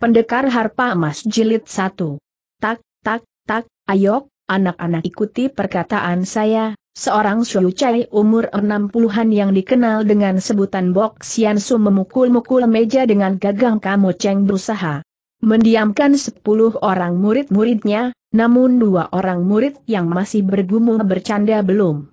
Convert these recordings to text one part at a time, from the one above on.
Pendekar Harpa Emas Jilid 1. Tak, tak, tak, ayok, anak-anak ikuti perkataan saya, seorang Cai umur 60-an yang dikenal dengan sebutan Bok Sian Su memukul-mukul meja dengan gagang kamu Cheng berusaha mendiamkan sepuluh orang murid-muridnya, namun dua orang murid yang masih bergumul bercanda belum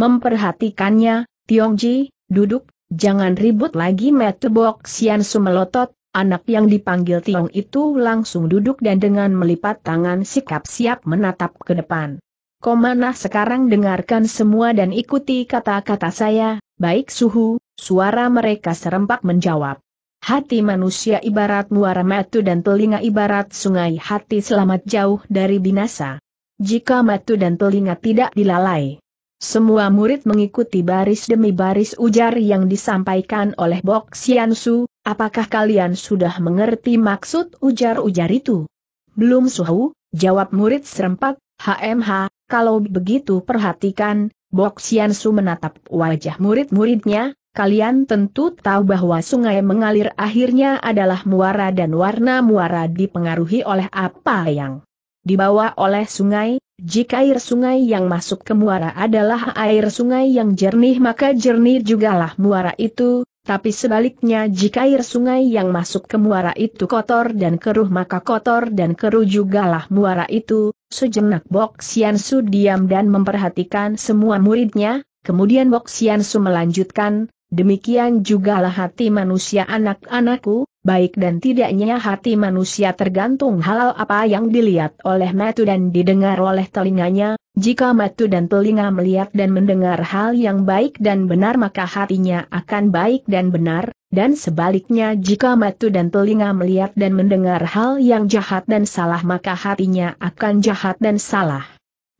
memperhatikannya, Ji, duduk, jangan ribut lagi Metebok Xian Su melotot, Anak yang dipanggil Tiong itu langsung duduk dan dengan melipat tangan sikap siap menatap ke depan. Komana sekarang dengarkan semua dan ikuti kata-kata saya, baik suhu, suara mereka serempak menjawab. Hati manusia ibarat muara matu dan telinga ibarat sungai hati selamat jauh dari binasa. Jika matu dan telinga tidak dilalai, semua murid mengikuti baris demi baris ujar yang disampaikan oleh Bok Xiansu, apakah kalian sudah mengerti maksud ujar-ujar itu? Belum suhu, jawab murid serempak, HMH, kalau begitu perhatikan, Bok Xiansu menatap wajah murid-muridnya, kalian tentu tahu bahwa sungai mengalir akhirnya adalah muara dan warna muara dipengaruhi oleh apa yang dibawa oleh sungai, jika air sungai yang masuk ke muara adalah air sungai yang jernih maka jernih jugalah muara itu, tapi sebaliknya jika air sungai yang masuk ke muara itu kotor dan keruh maka kotor dan keruh jugalah muara itu. Sejenak Bok Su diam dan memperhatikan semua muridnya, kemudian Bok Su melanjutkan, Demikian jugalah hati manusia anak-anakku, baik dan tidaknya hati manusia tergantung halal apa yang dilihat oleh matu dan didengar oleh telinganya, jika matu dan telinga melihat dan mendengar hal yang baik dan benar maka hatinya akan baik dan benar, dan sebaliknya jika matu dan telinga melihat dan mendengar hal yang jahat dan salah maka hatinya akan jahat dan salah.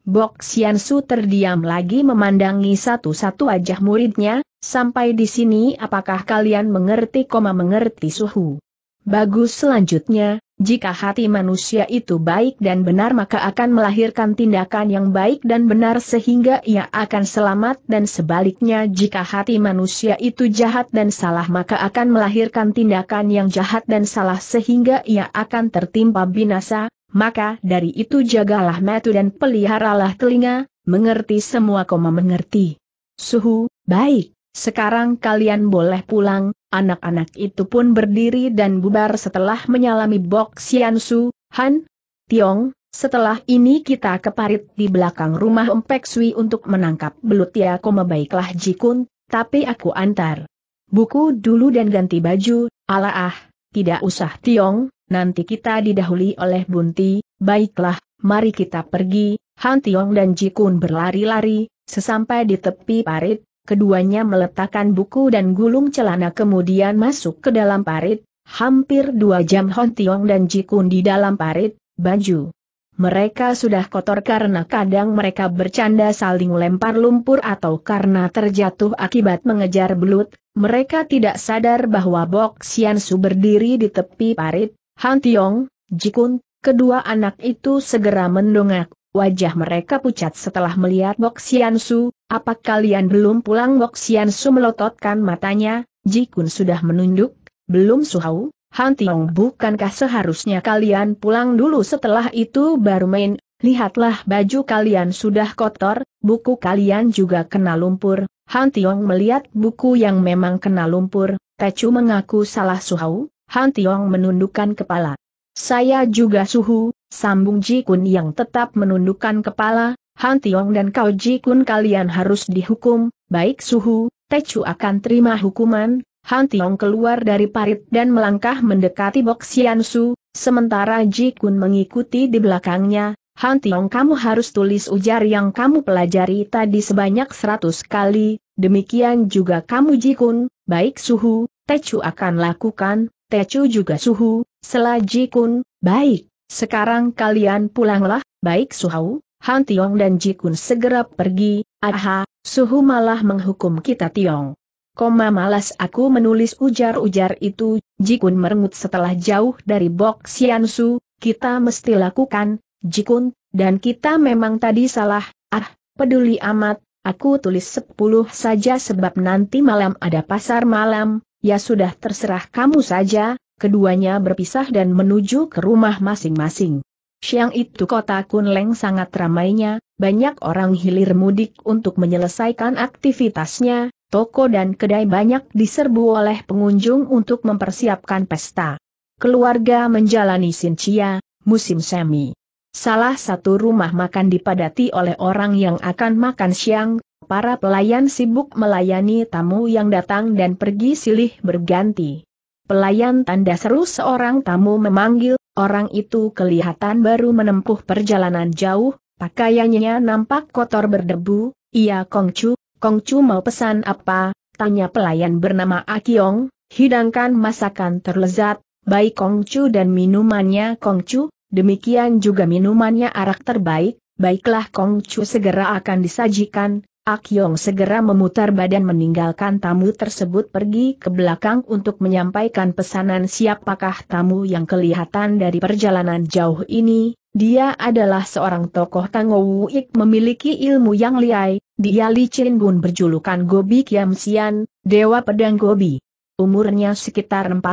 Bok Sian Su terdiam lagi memandangi satu-satu wajah muridnya, sampai di sini apakah kalian mengerti koma mengerti suhu. Bagus selanjutnya, jika hati manusia itu baik dan benar maka akan melahirkan tindakan yang baik dan benar sehingga ia akan selamat dan sebaliknya jika hati manusia itu jahat dan salah maka akan melahirkan tindakan yang jahat dan salah sehingga ia akan tertimpa binasa, maka dari itu jagalah metu dan peliharalah telinga, mengerti semua koma mengerti. Suhu, baik, sekarang kalian boleh pulang, anak-anak itu pun berdiri dan bubar setelah menyalami Bok Su, Han, Tiong, setelah ini kita keparit di belakang rumah Empek Sui untuk menangkap belut ya koma baiklah jikun, tapi aku antar. Buku dulu dan ganti baju, ala ah, tidak usah Tiong, nanti kita didahului oleh Bunti, baiklah, mari kita pergi, Han Tiong dan Jikun berlari-lari, sesampai di tepi parit, keduanya meletakkan buku dan gulung celana kemudian masuk ke dalam parit, hampir dua jam Han Tiong dan Jikun di dalam parit, baju. Mereka sudah kotor karena kadang mereka bercanda saling lempar lumpur atau karena terjatuh akibat mengejar belut, mereka tidak sadar bahwa Bok Sian Su berdiri di tepi parit, Han Tiong, Jikun, kedua anak itu segera mendongak, wajah mereka pucat setelah melihat Bok Sian Su, apa kalian belum pulang Bok Sian Su melototkan matanya, Jikun sudah menunduk, belum suhau, Han Tiong bukankah seharusnya kalian pulang dulu setelah itu baru main, lihatlah baju kalian sudah kotor, buku kalian juga kena lumpur, Han Tiong melihat buku yang memang kena lumpur, Tecu mengaku salah suhau, Han Tiong menundukkan kepala. Saya juga suhu, sambung Ji Kun yang tetap menundukkan kepala, Han Tiong dan Kau Ji Kun kalian harus dihukum, baik suhu, Techu akan terima hukuman, Han Tiong keluar dari parit dan melangkah mendekati Bok Sian Su, sementara Ji Kun mengikuti di belakangnya, Han Tiong kamu harus tulis ujar yang kamu pelajari tadi sebanyak seratus kali, demikian juga kamu Ji Kun, baik suhu, Techu akan lakukan, Tecu juga suhu, selaji kun, baik, sekarang kalian pulanglah, baik suhu, Han Tiong dan Jikun segera pergi, aha, suhu malah menghukum kita Tiong. Koma malas aku menulis ujar-ujar itu, Jikun merengut setelah jauh dari Bok Su. kita mesti lakukan, Jikun, dan kita memang tadi salah, ah, peduli amat, aku tulis sepuluh saja sebab nanti malam ada pasar malam, Ya sudah terserah kamu saja, keduanya berpisah dan menuju ke rumah masing-masing. Siang itu kota Kunleng sangat ramainya, banyak orang hilir mudik untuk menyelesaikan aktivitasnya, toko dan kedai banyak diserbu oleh pengunjung untuk mempersiapkan pesta. Keluarga menjalani sincia, musim semi. Salah satu rumah makan dipadati oleh orang yang akan makan siang, para pelayan sibuk melayani tamu yang datang dan pergi silih berganti. Pelayan tanda seru seorang tamu memanggil, orang itu kelihatan baru menempuh perjalanan jauh, pakaiannya nampak kotor berdebu, iya Kongcu, Kongcu mau pesan apa, tanya pelayan bernama Akiong, hidangkan masakan terlezat, baik Kongcu dan minumannya Kongcu, demikian juga minumannya arak terbaik, baiklah Kongcu segera akan disajikan, Ak Yong segera memutar badan meninggalkan tamu tersebut pergi ke belakang untuk menyampaikan pesanan siapakah tamu yang kelihatan dari perjalanan jauh ini. Dia adalah seorang tokoh Tang Ik memiliki ilmu yang liai, dia Li Chin Bun berjulukan Gobi Kiam Sian, Dewa Pedang Gobi. Umurnya sekitar 40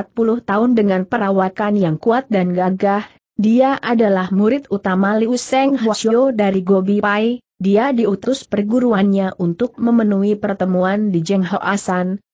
tahun dengan perawakan yang kuat dan gagah, dia adalah murid utama Liu Seng Hwasyo dari Gobi Pai, dia diutus perguruannya untuk memenuhi pertemuan di Jeng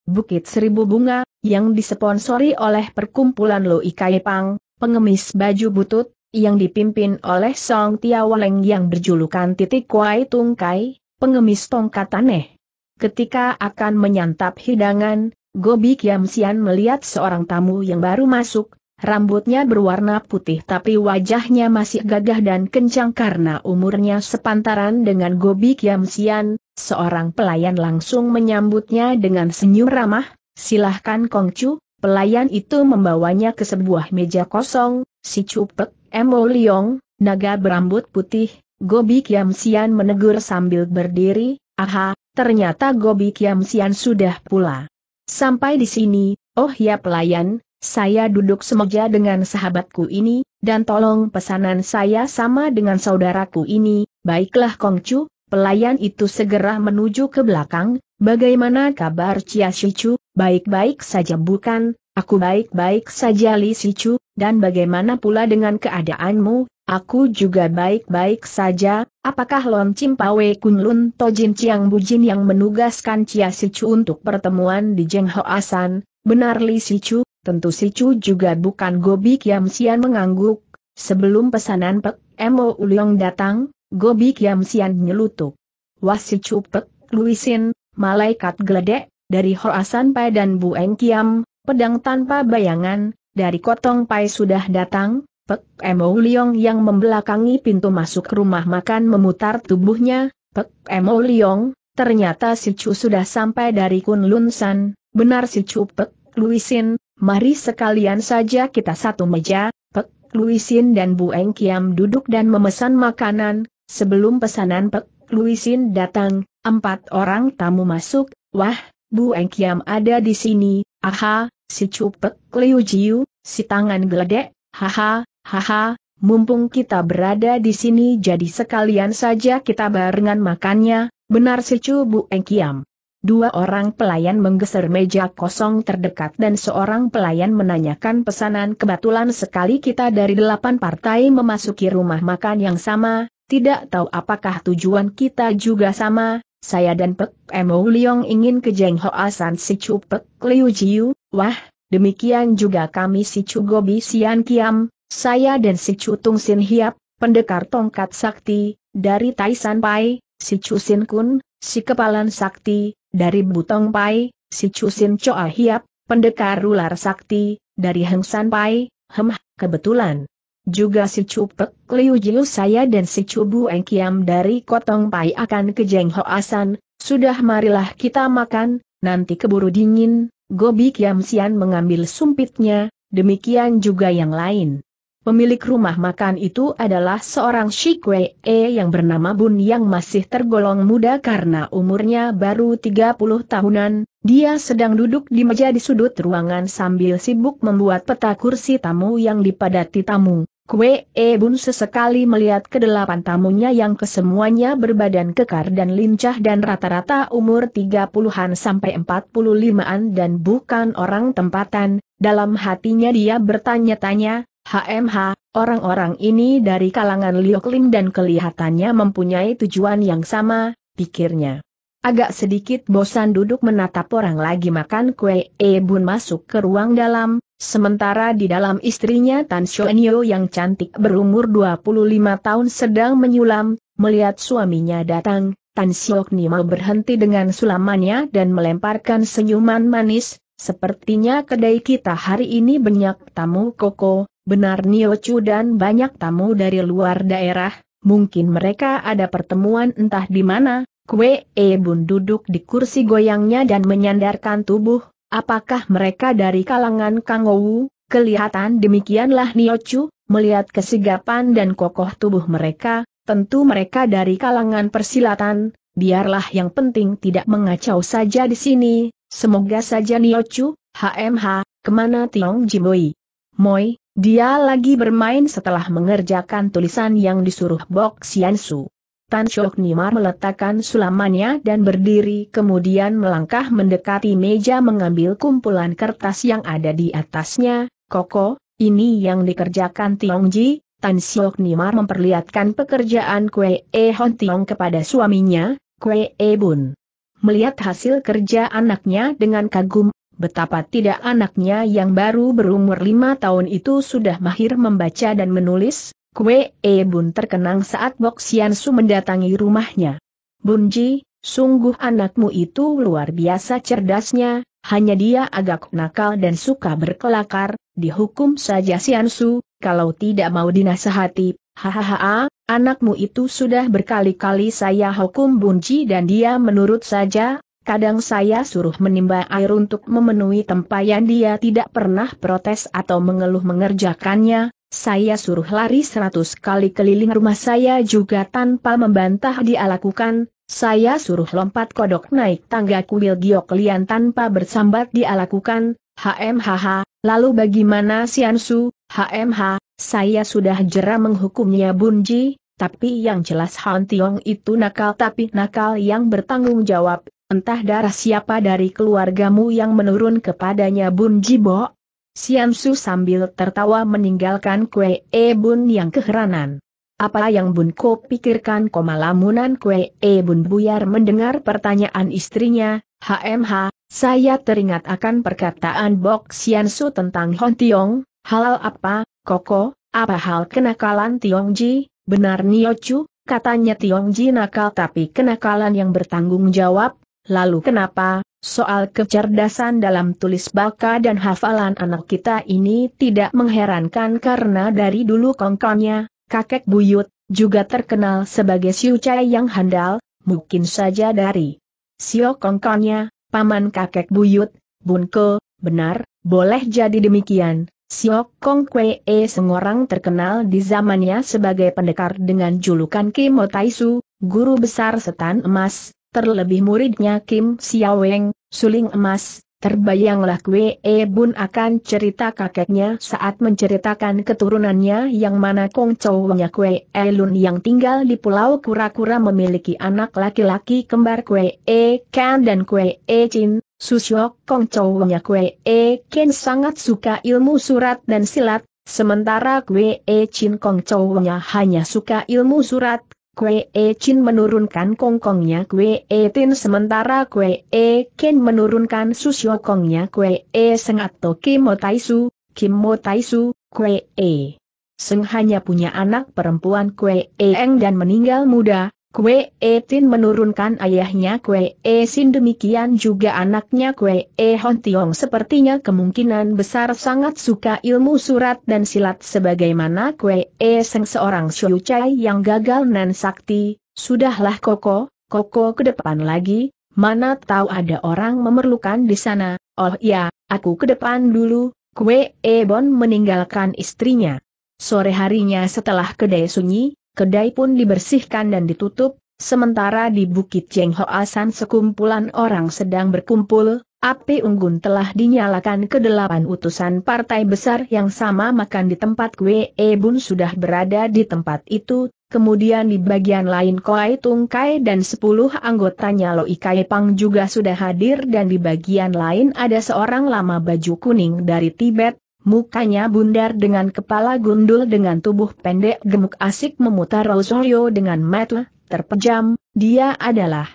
Bukit Seribu Bunga, yang disponsori oleh perkumpulan Lo Pang, pengemis baju butut, yang dipimpin oleh Song Tia Waleng yang berjulukan titik Wai Tungkai, pengemis tongkat aneh. Ketika akan menyantap hidangan, Gobi Sian melihat seorang tamu yang baru masuk, Rambutnya berwarna putih tapi wajahnya masih gagah dan kencang karena umurnya sepantaran dengan Gobi Sian. seorang pelayan langsung menyambutnya dengan senyum ramah, silahkan Kongcu, pelayan itu membawanya ke sebuah meja kosong, si Cupek, Emo Liong, naga berambut putih, Gobi Sian menegur sambil berdiri, aha, ternyata Gobi Sian sudah pula. Sampai di sini, oh ya pelayan, saya duduk semeja dengan sahabatku ini, dan tolong pesanan saya sama dengan saudaraku ini, baiklah Kongcu, pelayan itu segera menuju ke belakang, bagaimana kabar Chia Shichu, baik-baik saja bukan, aku baik-baik saja Li Shichu, dan bagaimana pula dengan keadaanmu, Aku juga baik-baik saja, apakah Lon Cimpawe Kunlun Tojin Chiang Bujin yang menugaskan Chia Shichu untuk pertemuan di Jeng Hoasan, benar Li Sichu, Tentu si Chu juga bukan Gobi Kiam Sian mengangguk, sebelum pesanan Pek Mo Uliong datang, Gobi Kiam Sian nyelutuk. Wah si Chu Pek Luisin, malaikat geledek, dari Hoasan Pai dan Bu Eng Kiam, pedang tanpa bayangan, dari Kotong Pai sudah datang, Pek Emo Uliong yang membelakangi pintu masuk rumah makan memutar tubuhnya, Pek Emo Uliong, ternyata si Chu sudah sampai dari Kun San, benar si Chu Pek Luisin, mari sekalian saja kita satu meja, Pek Luisin dan Bu Eng Kiam duduk dan memesan makanan, sebelum pesanan Pek Luisin datang, empat orang tamu masuk, wah, Bu Eng Kiam ada di sini, aha, si Cupek Liu Jiu, si tangan geledek, haha, haha, mumpung kita berada di sini jadi sekalian saja kita barengan makannya, benar si Cu Bu Eng Kiam. Dua orang pelayan menggeser meja kosong terdekat dan seorang pelayan menanyakan pesanan kebetulan sekali kita dari delapan partai memasuki rumah makan yang sama, tidak tahu apakah tujuan kita juga sama, saya dan Pek Emo Liong ingin ke Jeng Hoa si Chu Pek Liu Jiu, wah, demikian juga kami si Chu Gobi Sian Kiam, saya dan si Chu Tung Sin Hiap, pendekar tongkat sakti, dari Taisan Pai, si Chu Sin Kun, si Kepalan Sakti, dari Butong Pai, si Chusin Choa Hiap, pendekar ular sakti, dari Heng San Pai, hem, kebetulan. Juga si Chu Pek Liu Jiu saya dan si Cubu Bu Engkiam dari Kotong Pai akan ke Jeng Asan, sudah marilah kita makan, nanti keburu dingin, Gobi Kiam Sian mengambil sumpitnya, demikian juga yang lain. Pemilik rumah makan itu adalah seorang Shikwe E yang bernama Bun yang masih tergolong muda karena umurnya baru 30 tahunan, dia sedang duduk di meja di sudut ruangan sambil sibuk membuat peta kursi tamu yang dipadati tamu. Kue E Bun sesekali melihat kedelapan tamunya yang kesemuanya berbadan kekar dan lincah dan rata-rata umur 30-an sampai 45-an dan bukan orang tempatan, dalam hatinya dia bertanya-tanya, HMH, orang-orang ini dari kalangan Lioklim dan kelihatannya mempunyai tujuan yang sama, pikirnya. Agak sedikit bosan duduk menatap orang lagi makan kue E Bun masuk ke ruang dalam, sementara di dalam istrinya Tan Shonyo yang cantik berumur 25 tahun sedang menyulam, melihat suaminya datang, Tan Xiokni mau berhenti dengan sulamannya dan melemparkan senyuman manis, sepertinya kedai kita hari ini banyak tamu koko, Benar Niochu dan banyak tamu dari luar daerah, mungkin mereka ada pertemuan entah di mana, Kue E Bun duduk di kursi goyangnya dan menyandarkan tubuh, apakah mereka dari kalangan Wu? Kelihatan demikianlah Niochu, melihat kesigapan dan kokoh tubuh mereka, tentu mereka dari kalangan persilatan, biarlah yang penting tidak mengacau saja di sini, semoga saja Niochu, HMH, kemana Tiong Jimoi. Moi, dia lagi bermain setelah mengerjakan tulisan yang disuruh Bok Siansu. Tan Shok Nimar meletakkan sulamannya dan berdiri kemudian melangkah mendekati meja mengambil kumpulan kertas yang ada di atasnya, Koko, ini yang dikerjakan Tiong Ji. Tan Shok Nimar memperlihatkan pekerjaan Kue E Hon Tiong kepada suaminya, Kue E Bun. Melihat hasil kerja anaknya dengan kagum, Betapa tidak anaknya yang baru berumur lima tahun itu sudah mahir membaca dan menulis, Kue E Bun terkenang saat Bok Sian Su mendatangi rumahnya. Bunji, sungguh anakmu itu luar biasa cerdasnya, hanya dia agak nakal dan suka berkelakar, dihukum saja Sian Su, kalau tidak mau dinasehati, hahaha, anakmu itu sudah berkali-kali saya hukum Bunji dan dia menurut saja, Kadang saya suruh menimba air untuk memenuhi tempayan dia tidak pernah protes atau mengeluh mengerjakannya, saya suruh lari seratus kali keliling rumah saya juga tanpa membantah dia lakukan, saya suruh lompat kodok naik tangga kuil Gioklian tanpa bersambat dia lakukan, HMHH, lalu bagaimana Siansu, HMH, saya sudah jera menghukumnya Bunji, tapi yang jelas Han Tiong itu nakal tapi nakal yang bertanggung jawab, entah darah siapa dari keluargamu yang menurun kepadanya Bun Jibo? Siansu sambil tertawa meninggalkan kue E Bun yang keheranan. Apa yang Bun Ko pikirkan koma lamunan kue E Bun Buyar mendengar pertanyaan istrinya, HMH, saya teringat akan perkataan Bok Siansu tentang Hon Tiong, halal apa, Koko, apa hal kenakalan Tiong Tiongji, benar Niochu, katanya Tiong Tiongji nakal tapi kenakalan yang bertanggung jawab, Lalu kenapa, soal kecerdasan dalam tulis baka dan hafalan anak kita ini tidak mengherankan karena dari dulu kongkongnya, kakek buyut, juga terkenal sebagai siucai yang handal, mungkin saja dari Sio kongkongnya, paman kakek buyut, bunko, benar, boleh jadi demikian. Siok Kong Kwe E sengorang terkenal di zamannya sebagai pendekar dengan julukan Kimo Taisu, guru besar setan emas, terlebih muridnya Kim Siaweng, suling emas, terbayanglah Kwe e Bun akan cerita kakeknya saat menceritakan keturunannya yang mana Kong Chownya Kwe e Lun yang tinggal di Pulau Kura-Kura memiliki anak laki-laki kembar Kwe e Kan dan Kwe e Chin, Susyok Kong Chownya Kwe e Ken sangat suka ilmu surat dan silat, Sementara Kwe E Chin Kong Chownya hanya suka ilmu surat, Kue E Chin menurunkan kongkongnya Kue E Tin sementara Kue E Ken menurunkan susyokongnya Kue E Seng atau Kim Mo Taisu, Kim Mo Taisu, Kue E. Seng hanya punya anak perempuan Kue E Eng dan meninggal muda, Kue E Tin menurunkan ayahnya Kue E Sin demikian juga anaknya Kue E Hon Tiong sepertinya kemungkinan besar sangat suka ilmu surat dan silat sebagaimana Kue E Seng seorang Shou Chai yang gagal nan sakti, sudahlah Koko, Koko ke depan lagi, mana tahu ada orang memerlukan di sana, oh ya, aku ke depan dulu, Kue E Bon meninggalkan istrinya. Sore harinya setelah kedai sunyi, kedai pun dibersihkan dan ditutup, sementara di Bukit Cheng Ho Asan, sekumpulan orang sedang berkumpul, api unggun telah dinyalakan ke delapan utusan partai besar yang sama makan di tempat Kwe E Bun sudah berada di tempat itu, kemudian di bagian lain Koai Tung Kai dan sepuluh anggotanya Loi Kai Pang juga sudah hadir dan di bagian lain ada seorang lama baju kuning dari Tibet, Mukanya bundar dengan kepala gundul dengan tubuh pendek gemuk asik memutar Rosario dengan mata terpejam, dia adalah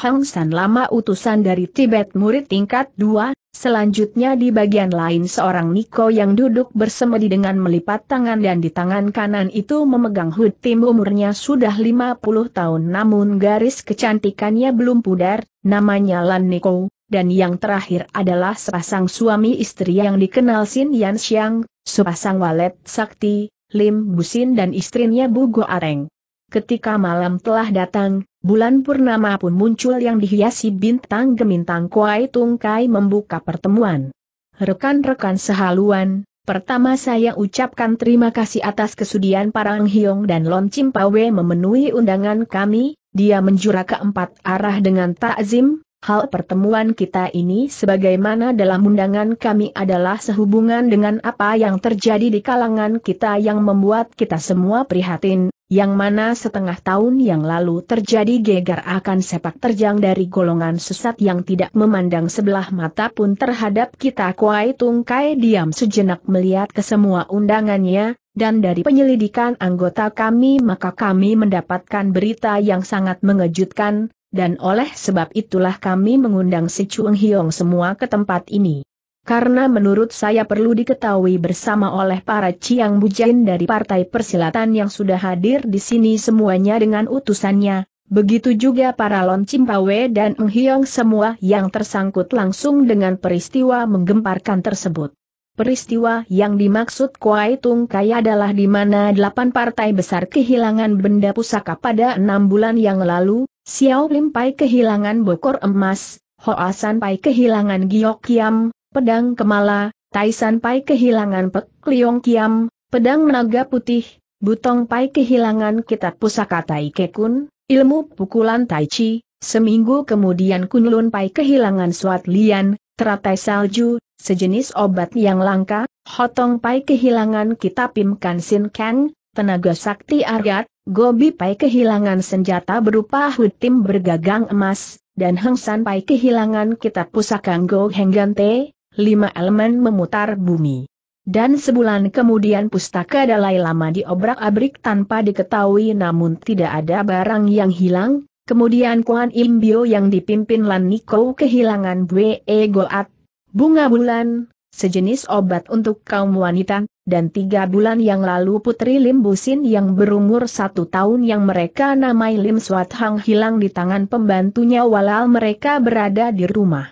Hang San lama utusan dari Tibet murid tingkat 2, selanjutnya di bagian lain seorang Niko yang duduk bersemedi dengan melipat tangan dan di tangan kanan itu memegang hut Tim umurnya sudah 50 tahun namun garis kecantikannya belum pudar, namanya Lan Niko, dan yang terakhir adalah sepasang suami istri yang dikenal Sin Yan Xiang, sepasang walet sakti, Lim Busin dan istrinya Bu Go Areng. Ketika malam telah datang, bulan purnama pun muncul yang dihiasi bintang gemintang Kuai Kai membuka pertemuan. Rekan-rekan sehaluan, pertama saya ucapkan terima kasih atas kesudian Parang Hiong dan Lon Cimpawe memenuhi undangan kami, dia menjura keempat arah dengan takzim, Hal pertemuan kita ini sebagaimana dalam undangan kami adalah sehubungan dengan apa yang terjadi di kalangan kita yang membuat kita semua prihatin, yang mana setengah tahun yang lalu terjadi gegar akan sepak terjang dari golongan sesat yang tidak memandang sebelah mata pun terhadap kita Kuai Tungkai diam sejenak melihat ke semua undangannya, dan dari penyelidikan anggota kami maka kami mendapatkan berita yang sangat mengejutkan, dan oleh sebab itulah kami mengundang si Chuang Hiong semua ke tempat ini. Karena menurut saya perlu diketahui bersama oleh para Ciang Bujain dari Partai Persilatan yang sudah hadir di sini semuanya dengan utusannya, begitu juga para Lon Cimpawe dan Ng Hiong semua yang tersangkut langsung dengan peristiwa menggemparkan tersebut. Peristiwa yang dimaksud Kuai Tung Kai adalah di mana delapan partai besar kehilangan benda pusaka pada enam bulan yang lalu, Xiao Lim Pai kehilangan bokor emas, Hoa San Pai kehilangan Giok Kiam, pedang kemala, Tai San Pai kehilangan Pek Liong Kiam, pedang naga putih, Butong Pai kehilangan kitab pusaka Tai Kekun, ilmu pukulan Tai Chi, seminggu kemudian Kunlun Pai kehilangan Suat Lian, teratai salju, sejenis obat yang langka, Hotong Pai kehilangan kitab Pim Kansin Kang, tenaga sakti Argat, Gobi Pai kehilangan senjata berupa hutim bergagang emas, dan Heng San Pai kehilangan kitab pusaka Go Gante, lima elemen memutar bumi. Dan sebulan kemudian pustaka Dalai Lama diobrak-abrik tanpa diketahui namun tidak ada barang yang hilang, kemudian Kuan Im yang dipimpin Lan Niko kehilangan Bwe Goat, bunga bulan, sejenis obat untuk kaum wanita, dan tiga bulan yang lalu Putri Lim Busin yang berumur satu tahun yang mereka namai Lim Swat Hang hilang di tangan pembantunya walau mereka berada di rumah.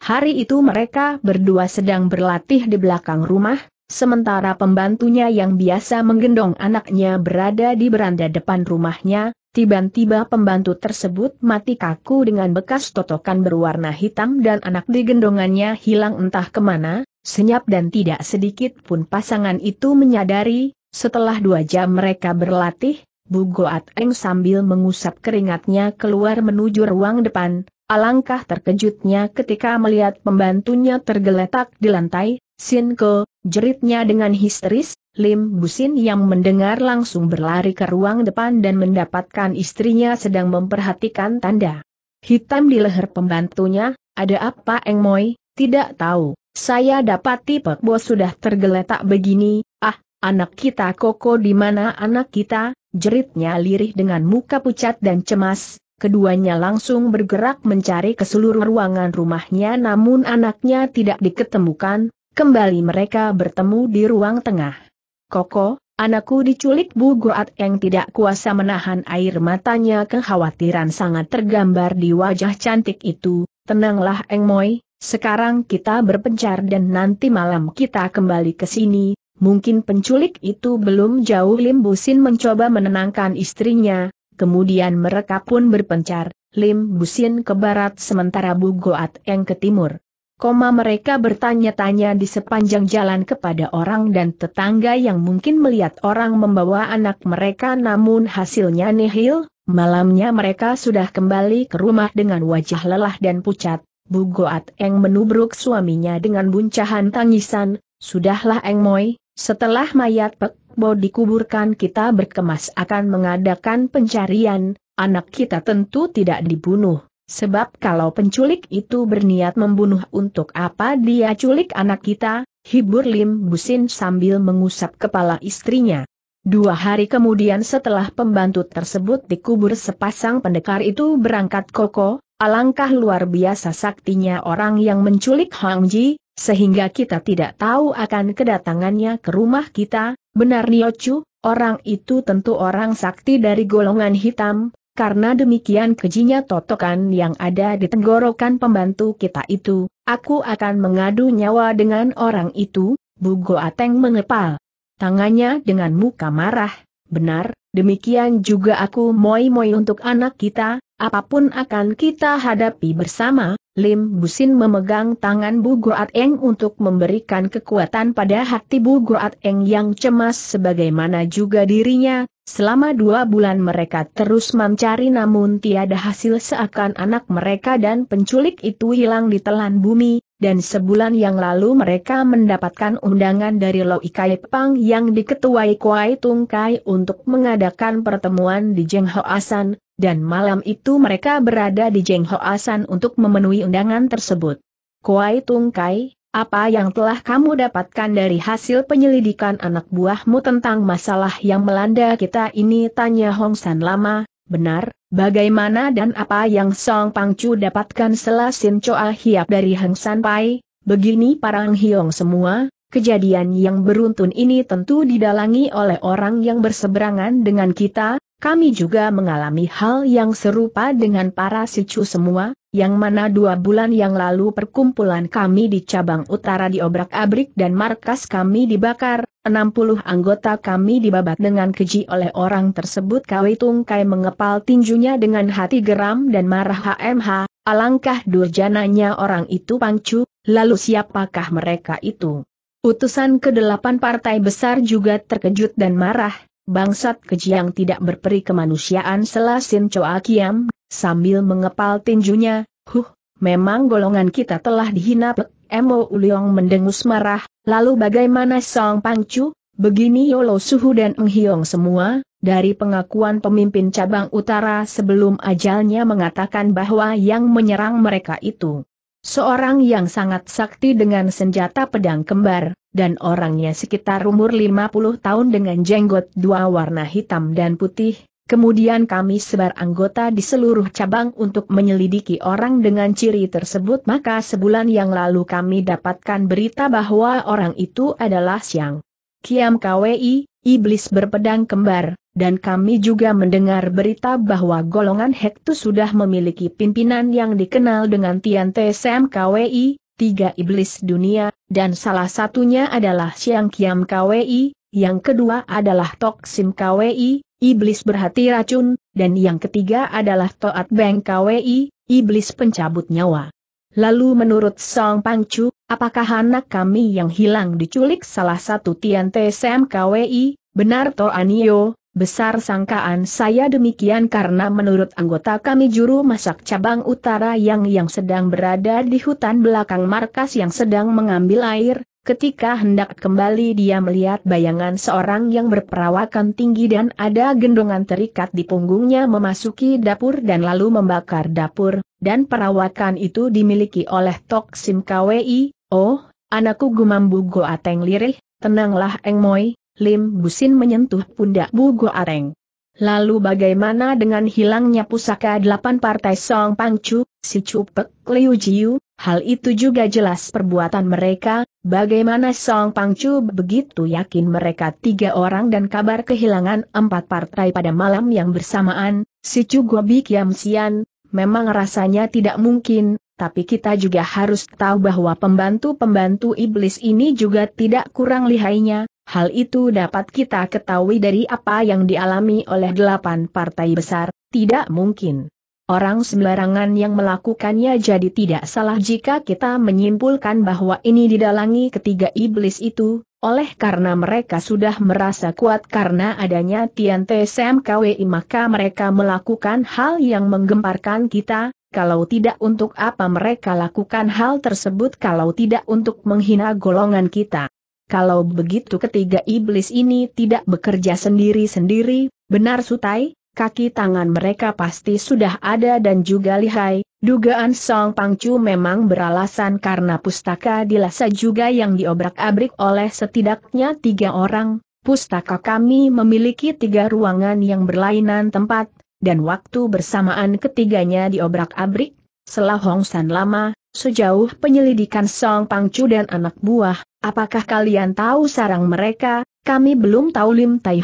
Hari itu mereka berdua sedang berlatih di belakang rumah, Sementara pembantunya yang biasa menggendong anaknya berada di beranda depan rumahnya, tiba-tiba pembantu tersebut mati kaku dengan bekas totokan berwarna hitam dan anak di gendongannya hilang entah kemana, senyap dan tidak sedikit pun pasangan itu menyadari, setelah dua jam mereka berlatih, Bu Goat Eng sambil mengusap keringatnya keluar menuju ruang depan, alangkah terkejutnya ketika melihat pembantunya tergeletak di lantai, Sinko, jeritnya dengan histeris, Lim Busin yang mendengar langsung berlari ke ruang depan dan mendapatkan istrinya sedang memperhatikan tanda. Hitam di leher pembantunya, ada apa Eng Moi, tidak tahu, saya dapat tipe Bos sudah tergeletak begini, ah, anak kita koko di mana anak kita, jeritnya lirih dengan muka pucat dan cemas, keduanya langsung bergerak mencari ke seluruh ruangan rumahnya namun anaknya tidak diketemukan, Kembali mereka bertemu di ruang tengah. Koko, anakku diculik Bu Goat yang tidak kuasa menahan air matanya kekhawatiran sangat tergambar di wajah cantik itu, tenanglah Eng Moi, sekarang kita berpencar dan nanti malam kita kembali ke sini, mungkin penculik itu belum jauh Lim Busin mencoba menenangkan istrinya, kemudian mereka pun berpencar, Lim Busin ke barat sementara Bu Goat yang ke timur. Koma mereka bertanya-tanya di sepanjang jalan kepada orang dan tetangga yang mungkin melihat orang membawa anak mereka namun hasilnya nihil, malamnya mereka sudah kembali ke rumah dengan wajah lelah dan pucat, Bu Goat Eng menubruk suaminya dengan buncahan tangisan, Sudahlah Eng Moy, setelah mayat Pek Bo dikuburkan kita berkemas akan mengadakan pencarian, anak kita tentu tidak dibunuh. Sebab kalau penculik itu berniat membunuh untuk apa dia culik anak kita, hibur Lim Busin sambil mengusap kepala istrinya. Dua hari kemudian setelah pembantu tersebut dikubur sepasang pendekar itu berangkat koko, alangkah luar biasa saktinya orang yang menculik Hang Ji, sehingga kita tidak tahu akan kedatangannya ke rumah kita, benar Niochu, orang itu tentu orang sakti dari golongan hitam, karena demikian kejinya totokan yang ada di tenggorokan pembantu kita itu, aku akan mengadu nyawa dengan orang itu, Bu Ateng mengepal. Tangannya dengan muka marah, benar, demikian juga aku moi-moi untuk anak kita, apapun akan kita hadapi bersama, Lim Busin memegang tangan Bu Goateng untuk memberikan kekuatan pada hati Bu Goateng yang cemas sebagaimana juga dirinya, Selama dua bulan mereka terus mencari namun tiada hasil seakan anak mereka dan penculik itu hilang di telan bumi, dan sebulan yang lalu mereka mendapatkan undangan dari Loi Kai Pang yang diketuai Kuai Tung Kai untuk mengadakan pertemuan di Jeng Hoasan, dan malam itu mereka berada di Jeng Hoasan untuk memenuhi undangan tersebut. Kuai Tung Kai, apa yang telah kamu dapatkan dari hasil penyelidikan anak buahmu tentang masalah yang melanda kita ini? Tanya Hong San lama, benar, bagaimana dan apa yang Song Pangcu dapatkan selasin Choa Hiap dari Hong San Pai? Begini parang hiong semua, kejadian yang beruntun ini tentu didalangi oleh orang yang berseberangan dengan kita, kami juga mengalami hal yang serupa dengan para sicu semua, yang mana dua bulan yang lalu perkumpulan kami di cabang utara diobrak-abrik dan markas kami dibakar, 60 anggota kami dibabat dengan keji oleh orang tersebut Kawi Tungkai mengepal tinjunya dengan hati geram dan marah HMH, alangkah durjananya orang itu pangcu, lalu siapakah mereka itu? Utusan kedelapan partai besar juga terkejut dan marah, bangsat keji yang tidak berperi kemanusiaan Selasin Choa Kiam Sambil mengepal tinjunya, huh, memang golongan kita telah dihina pek. Emo Uliong mendengus marah, lalu bagaimana Song Pangcu? Begini Yolo Suhu dan Enghiong semua, dari pengakuan pemimpin cabang utara sebelum ajalnya mengatakan bahwa yang menyerang mereka itu seorang yang sangat sakti dengan senjata pedang kembar, dan orangnya sekitar umur 50 tahun dengan jenggot dua warna hitam dan putih, Kemudian kami sebar anggota di seluruh cabang untuk menyelidiki orang dengan ciri tersebut maka sebulan yang lalu kami dapatkan berita bahwa orang itu adalah Siang. Kiam Kwi, iblis berpedang kembar, dan kami juga mendengar berita bahwa golongan Hektu sudah memiliki pimpinan yang dikenal dengan Tian Tsm Kwi, tiga iblis dunia, dan salah satunya adalah Siang Kiam Kwi, yang kedua adalah Toksim Kwi, iblis berhati racun, dan yang ketiga adalah Toat Beng KWI, iblis pencabut nyawa. Lalu menurut Song Pangcu, apakah anak kami yang hilang diculik salah satu Tian TSM KWI, benar Toanio, Besar sangkaan saya demikian karena menurut anggota kami juru masak cabang utara yang yang sedang berada di hutan belakang markas yang sedang mengambil air, Ketika hendak kembali dia melihat bayangan seorang yang berperawakan tinggi dan ada gendongan terikat di punggungnya memasuki dapur dan lalu membakar dapur, dan perawakan itu dimiliki oleh Tok Sim KWI, oh, anakku Gumam Bugo Ateng lirih, tenanglah Eng Moi, Lim Busin menyentuh pundak Bu Ateng. Lalu bagaimana dengan hilangnya pusaka delapan partai Song Pangcu, si Cupek Liu Jiu, hal itu juga jelas perbuatan mereka, Bagaimana Song Pangcu begitu yakin mereka tiga orang dan kabar kehilangan empat partai pada malam yang bersamaan, si Cugobi Kiam Sian, memang rasanya tidak mungkin, tapi kita juga harus tahu bahwa pembantu-pembantu iblis ini juga tidak kurang lihainya, Hal itu dapat kita ketahui dari apa yang dialami oleh delapan partai besar, tidak mungkin. Orang sembarangan yang melakukannya jadi tidak salah jika kita menyimpulkan bahwa ini didalangi ketiga iblis itu, oleh karena mereka sudah merasa kuat karena adanya Tian Tsmkwi maka mereka melakukan hal yang menggemparkan kita, kalau tidak untuk apa mereka lakukan hal tersebut kalau tidak untuk menghina golongan kita. Kalau begitu ketiga iblis ini tidak bekerja sendiri-sendiri, benar Sutai? kaki tangan mereka pasti sudah ada dan juga lihai, dugaan Song Pangcu memang beralasan karena pustaka dilasa juga yang diobrak-abrik oleh setidaknya tiga orang, pustaka kami memiliki tiga ruangan yang berlainan tempat, dan waktu bersamaan ketiganya diobrak-abrik, Selah Hong San lama, sejauh penyelidikan Song Pangcu dan anak buah, apakah kalian tahu sarang mereka, kami belum tahu Lim Tai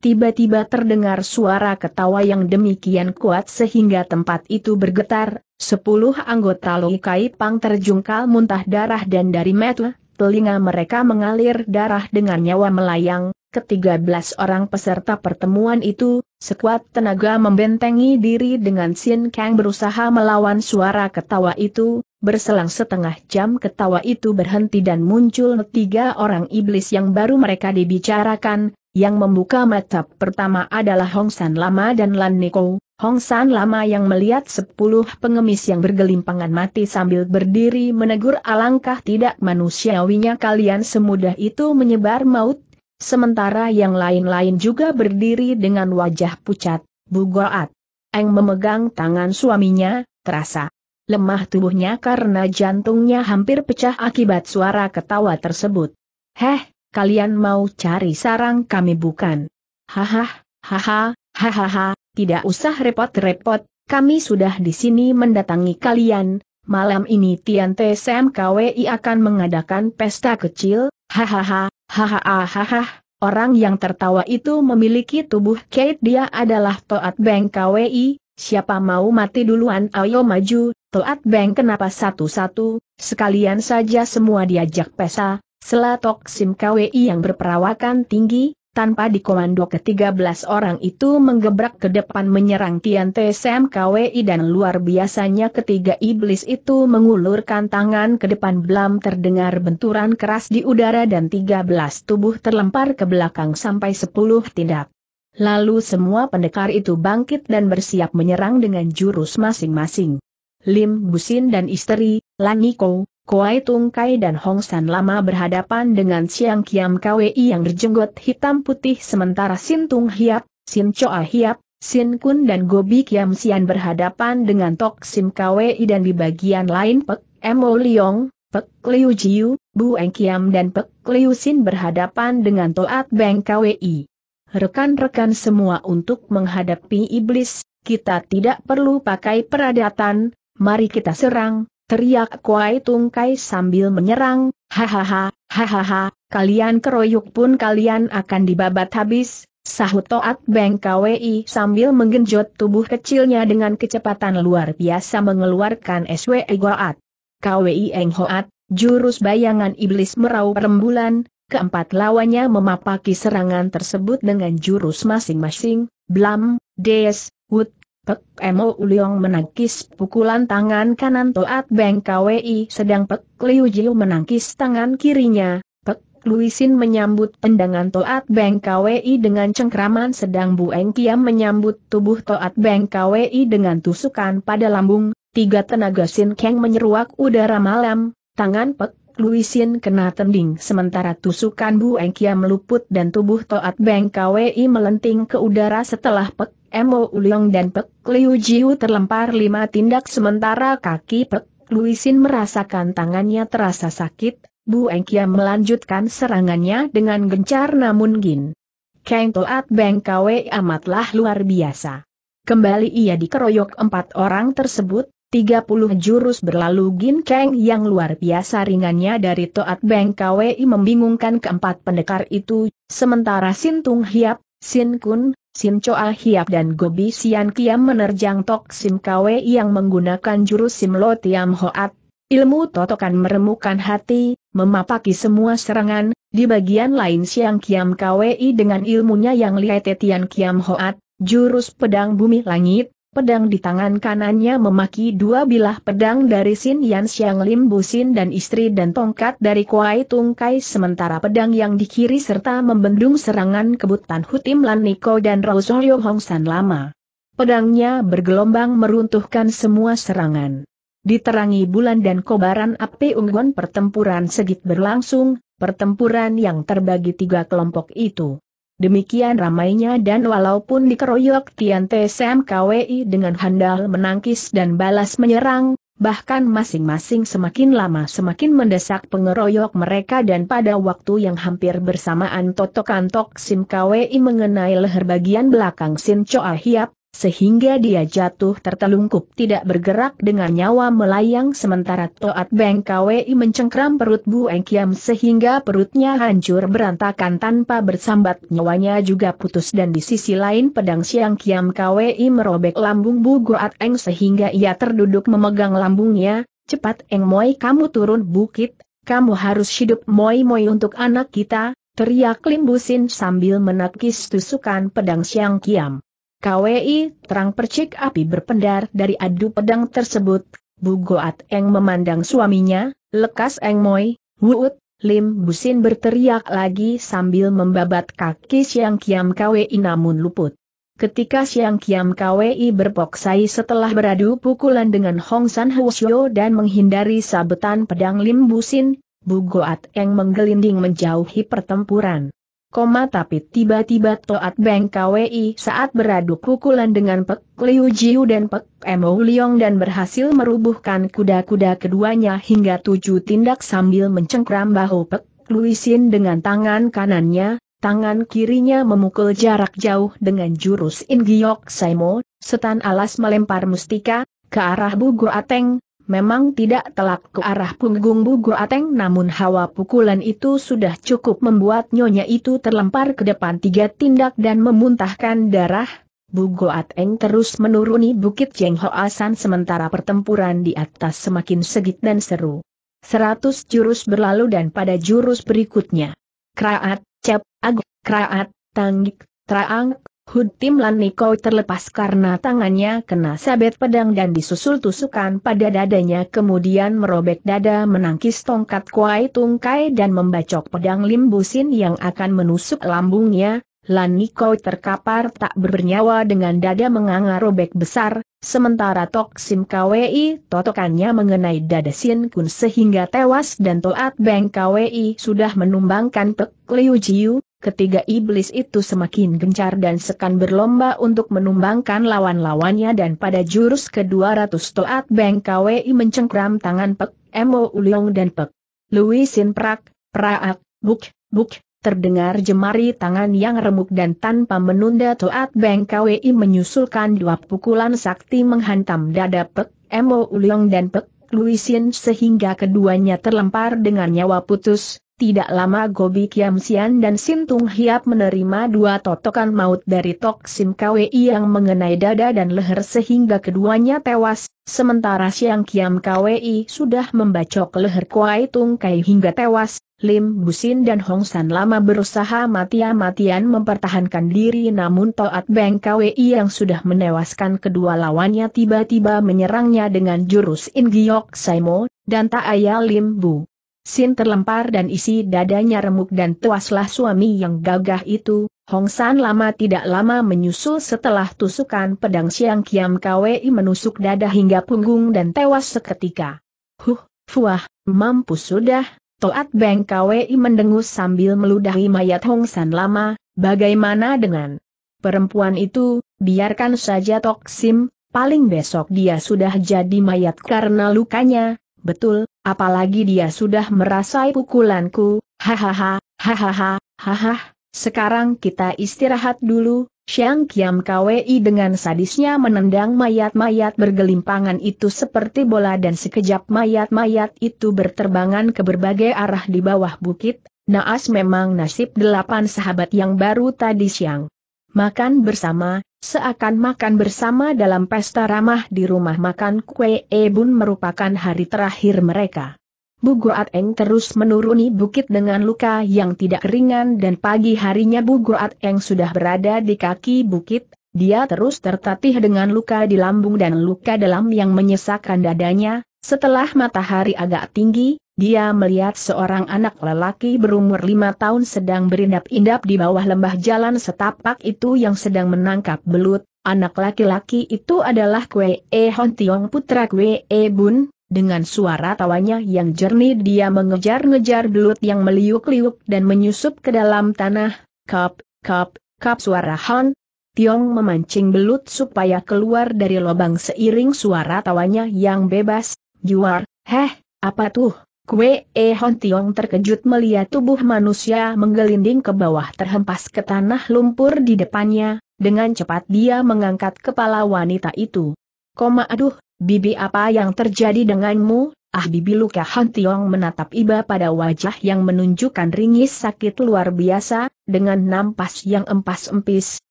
tiba-tiba terdengar suara ketawa yang demikian kuat sehingga tempat itu bergetar, sepuluh anggota Loikai Pang terjungkal muntah darah dan dari metu, telinga mereka mengalir darah dengan nyawa melayang, ketiga belas orang peserta pertemuan itu, sekuat tenaga membentengi diri dengan Sin Kang berusaha melawan suara ketawa itu, berselang setengah jam ketawa itu berhenti dan muncul tiga orang iblis yang baru mereka dibicarakan, yang membuka mata pertama adalah Hong San Lama dan Lan Niko, Hong San Lama yang melihat sepuluh pengemis yang bergelimpangan mati sambil berdiri menegur alangkah tidak manusiawinya kalian semudah itu menyebar maut, sementara yang lain-lain juga berdiri dengan wajah pucat, bugoat. Eng memegang tangan suaminya, terasa lemah tubuhnya karena jantungnya hampir pecah akibat suara ketawa tersebut. Heh, kalian mau cari sarang kami bukan? Hahaha, haha, hahaha, tidak usah repot-repot, kami sudah di sini mendatangi kalian, malam ini Tian TSMKWI akan mengadakan pesta kecil, hahaha, hahaha, hahaha. Orang yang tertawa itu memiliki tubuh Kate dia adalah Toat Bank KWI, siapa mau mati duluan ayo maju, Toat Bank kenapa satu-satu, sekalian saja semua diajak pesta. Selatok Sim KWI yang berperawakan tinggi, tanpa dikomando ke-13 orang itu menggebrak ke depan menyerang Tian Tsem KWI dan luar biasanya ketiga iblis itu mengulurkan tangan ke depan belam terdengar benturan keras di udara dan 13 tubuh terlempar ke belakang sampai 10 tindak. Lalu semua pendekar itu bangkit dan bersiap menyerang dengan jurus masing-masing. Lim Busin dan istri, Laniko, Kuai Tung Kai dan Hong San lama berhadapan dengan Siang Kiam Kwei yang berjenggot hitam putih sementara Sin Tung Hiap, Sin Choa Hiap, Sin Kun dan Gobi Kiam Sian berhadapan dengan Tok Sim Kwei dan di bagian lain Pek Emo Liong, Pek Liu Jiu, Bu Eng Kiam dan Pek Liu Sin berhadapan dengan Toat Beng Kwei. Rekan-rekan semua untuk menghadapi iblis, kita tidak perlu pakai peradatan, mari kita serang, teriak Kuai Tungkai sambil menyerang, hahaha, hahaha, kalian keroyok pun kalian akan dibabat habis, sahut Toat Beng KWI sambil menggenjot tubuh kecilnya dengan kecepatan luar biasa mengeluarkan SWE Goat. KWI Eng Hoat, jurus bayangan iblis merau rembulan, keempat lawannya memapaki serangan tersebut dengan jurus masing-masing, Blam, Des, Wood. Pek Emo Uliong menangkis pukulan tangan kanan Toat Beng KWI sedang Pek Liu Jiu menangkis tangan kirinya, Pek Luisin menyambut tendangan Toat Beng KWI dengan cengkraman sedang Bu Eng Kiam menyambut tubuh Toat Beng KWI dengan tusukan pada lambung, tiga tenaga Sin Keng menyeruak udara malam, tangan Pek Luisin kena tending sementara tusukan Bu Engkia meluput dan tubuh Toat Beng KWI melenting ke udara setelah Pek Emo Uliong dan Pek Liu Jiu terlempar lima tindak sementara kaki Pek Luisin merasakan tangannya terasa sakit, Bu Engkia melanjutkan serangannya dengan gencar namun gin. Kang Toat Beng KWI amatlah luar biasa. Kembali ia dikeroyok empat orang tersebut, 30 jurus berlalu ginkeng yang luar biasa ringannya dari Toat Beng Kwei membingungkan keempat pendekar itu, sementara Sin Tung Hiap, Sin Kun, Sin Choa Hiap dan Gobi Sian Kiam menerjang Tok Sim Kwei yang menggunakan jurus Sim Lo Tiam Hoat. Ilmu totokan meremukan hati, memapaki semua serangan, di bagian lain Siang Kiam Kwei dengan ilmunya yang Liete Tian Kiam Hoat, jurus pedang bumi langit, Pedang di tangan kanannya memaki dua bilah pedang dari Sin Yan Xiang Lim Busin dan istri dan tongkat dari Kuai Tung Kai sementara pedang yang di kiri serta membendung serangan kebutan Hutim Lan Niko dan Rosoyo Hong San Lama. Pedangnya bergelombang meruntuhkan semua serangan. Diterangi bulan dan kobaran api unggun pertempuran segit berlangsung, pertempuran yang terbagi tiga kelompok itu. Demikian ramainya dan walaupun dikeroyok Tian TSM KWI dengan handal menangkis dan balas menyerang, bahkan masing-masing semakin lama semakin mendesak pengeroyok mereka dan pada waktu yang hampir bersamaan totok-antok Sim KWI mengenai leher bagian belakang Sin Choa Hiap, sehingga dia jatuh tertelungkup tidak bergerak dengan nyawa melayang sementara Toat Beng Kwi mencengkram perut Bu Eng Kiam sehingga perutnya hancur berantakan tanpa bersambat nyawanya juga putus dan di sisi lain pedang Siang Kiam Kwi merobek lambung Bu Goat Eng sehingga ia terduduk memegang lambungnya, cepat Eng Moi kamu turun bukit, kamu harus hidup Moi Moi untuk anak kita, teriak Limbusin sambil menakis tusukan pedang Siang Kiam. KWI terang percik api berpendar dari adu pedang tersebut, Bu Goat Eng memandang suaminya, lekas Eng Moi, Wuut, Lim Busin berteriak lagi sambil membabat kaki Siang Kiam KWI namun luput. Ketika Siang Kiam KWI berpoksai setelah beradu pukulan dengan Hong San Hwasyo dan menghindari sabetan pedang Lim Busin, Goat Eng menggelinding menjauhi pertempuran koma tapi tiba-tiba Toat Beng KWI saat beradu pukulan dengan Pek Liu Jiu dan Pek Emo Liong dan berhasil merubuhkan kuda-kuda keduanya hingga tujuh tindak sambil mencengkram bahu Pek Luisin dengan tangan kanannya, tangan kirinya memukul jarak jauh dengan jurus Ingyok Saimo, setan alas melempar mustika, ke arah Bugo Ateng, memang tidak telak ke arah punggung Bugo Ateng namun hawa pukulan itu sudah cukup membuat nyonya itu terlempar ke depan tiga tindak dan memuntahkan darah. Bugo Ateng terus menuruni Bukit Ho Asan sementara pertempuran di atas semakin segit dan seru. Seratus jurus berlalu dan pada jurus berikutnya. Kraat, cep, ag, kraat, tanggik, traang, Hud Tim Lan Niko terlepas karena tangannya kena sabet pedang dan disusul tusukan pada dadanya kemudian merobek dada menangkis tongkat kuai tungkai dan membacok pedang limbusin yang akan menusuk lambungnya, Lan Niko terkapar tak bernyawa dengan dada menganga robek besar, sementara Tok Sim KWI totokannya mengenai dada Sin Kun sehingga tewas dan Toat Beng KWI sudah menumbangkan Pek Liu Jiu, ketiga iblis itu semakin gencar dan sekan berlomba untuk menumbangkan lawan-lawannya dan pada jurus ke-200 Toat Beng KWI mencengkram tangan Pek, Emo Uliong dan Pek. Luisin Prak, Praak, Buk, Buk, terdengar jemari tangan yang remuk dan tanpa menunda Toat Beng KWI menyusulkan dua pukulan sakti menghantam dada Pek, Emo Uliong dan Pek Luisin sehingga keduanya terlempar dengan nyawa putus, tidak lama Gobi Kiam Sian dan Sintung Hiap menerima dua totokan maut dari Tok Sim Kwe yang mengenai dada dan leher sehingga keduanya tewas, sementara Siang Kiam Kwi sudah membacok leher Kuai Tung Kai hingga tewas, Lim Busin dan Hong San lama berusaha mati-matian mempertahankan diri namun Toat Beng Kwi yang sudah menewaskan kedua lawannya tiba-tiba menyerangnya dengan jurus Ingyok Saimo, dan Taaya Lim Bu. Sin terlempar dan isi dadanya remuk dan tuaslah suami yang gagah itu, Hong San lama tidak lama menyusul setelah tusukan pedang Siang Kiam Kwei menusuk dada hingga punggung dan tewas seketika. Huh, fuah, mampus sudah, Toat Beng Kwei mendengus sambil meludahi mayat Hong San lama, bagaimana dengan perempuan itu, biarkan saja Tok Sim, paling besok dia sudah jadi mayat karena lukanya, betul, apalagi dia sudah merasai pukulanku, hahaha, hahaha, hahaha, sekarang kita istirahat dulu, Xiang Kiam KWI dengan sadisnya menendang mayat-mayat bergelimpangan itu seperti bola dan sekejap mayat-mayat itu berterbangan ke berbagai arah di bawah bukit, naas memang nasib delapan sahabat yang baru tadi siang. Makan bersama, Seakan makan bersama dalam pesta ramah di rumah makan Kue Ebun merupakan hari terakhir mereka. Bugoat Eng terus menuruni bukit dengan luka yang tidak ringan dan pagi harinya Bugoat Eng sudah berada di kaki bukit, dia terus tertatih dengan luka di lambung dan luka dalam yang menyesakkan dadanya, setelah matahari agak tinggi, dia melihat seorang anak lelaki berumur lima tahun sedang berindap-indap di bawah lembah jalan setapak itu yang sedang menangkap belut. Anak laki-laki itu adalah Kwe E Hon Tiong putra Kwe E Bun, dengan suara tawanya yang jernih dia mengejar-ngejar belut yang meliuk-liuk dan menyusup ke dalam tanah. Kap, kap, kap suara Hon Tiong memancing belut supaya keluar dari lubang seiring suara tawanya yang bebas. Juar, heh, apa tuh? Kue E Hon Tiong terkejut melihat tubuh manusia menggelinding ke bawah terhempas ke tanah lumpur di depannya, dengan cepat dia mengangkat kepala wanita itu. Koma aduh, bibi apa yang terjadi denganmu? Ah bibi luka Hon Tiong menatap iba pada wajah yang menunjukkan ringis sakit luar biasa, dengan nampas yang empas-empis,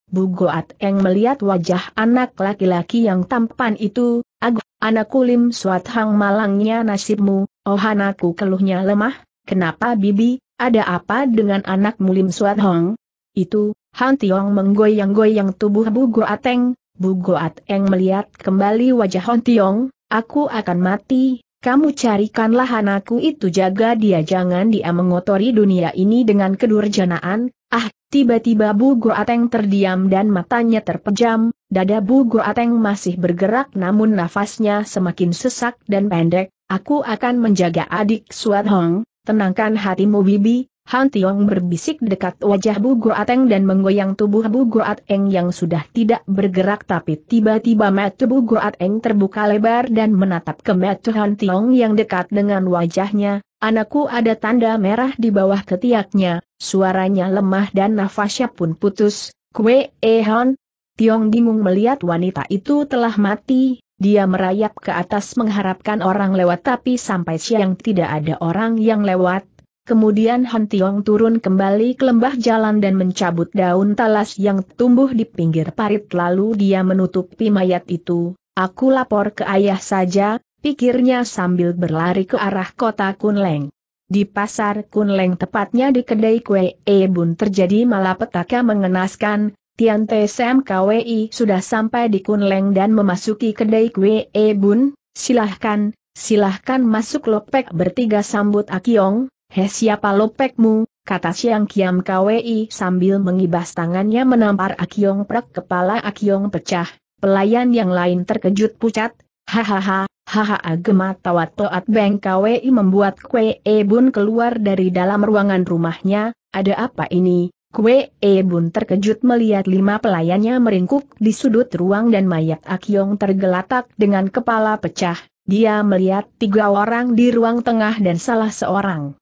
Bu Goat Eng melihat wajah anak laki-laki yang tampan itu, Ag, anak kulim Suat Hang malangnya nasibmu, Oh anakku keluhnya lemah, kenapa bibi, ada apa dengan anak mulim Suat Hong? Itu, Han Tiong menggoyang-goyang tubuh Bu Goateng, Bu Goateng melihat kembali wajah Han Tiong, aku akan mati, kamu carikanlah anakku itu jaga dia jangan dia mengotori dunia ini dengan kedurjanaan, ah, tiba-tiba Bu Goateng terdiam dan matanya terpejam, dada Bu Goateng masih bergerak namun nafasnya semakin sesak dan pendek, Aku akan menjaga adik Suat Hong, tenangkan hatimu Bibi, Han Tiong berbisik dekat wajah Bu Goateng dan menggoyang tubuh Bu Goateng yang sudah tidak bergerak tapi tiba-tiba mata Bu Goateng terbuka lebar dan menatap ke mata Han Tiong yang dekat dengan wajahnya, anakku ada tanda merah di bawah ketiaknya, suaranya lemah dan nafasnya pun putus, kue eh Han. Tiong bingung melihat wanita itu telah mati, dia merayap ke atas mengharapkan orang lewat tapi sampai siang tidak ada orang yang lewat. Kemudian Han Tiong turun kembali ke lembah jalan dan mencabut daun talas yang tumbuh di pinggir parit lalu dia menutupi mayat itu. Aku lapor ke ayah saja, pikirnya sambil berlari ke arah kota Kunleng. Di pasar Kunleng tepatnya di kedai kue Ebun terjadi malapetaka mengenaskan, Tian Te Sam KWI sudah sampai di Kunleng dan memasuki kedai kue E Bun, silahkan, silahkan masuk lopek bertiga sambut Akiong, he siapa lopekmu, kata Siang Kiam KWI sambil mengibas tangannya menampar Akiong prak kepala Akiong pecah, pelayan yang lain terkejut pucat, hahaha, hahaha gemat tawat toat Beng KWI membuat kue ebun eh, keluar dari dalam ruangan rumahnya, ada apa ini, Kue E Bun terkejut melihat lima pelayannya meringkuk di sudut ruang dan mayat Akyong tergeletak dengan kepala pecah, dia melihat tiga orang di ruang tengah dan salah seorang.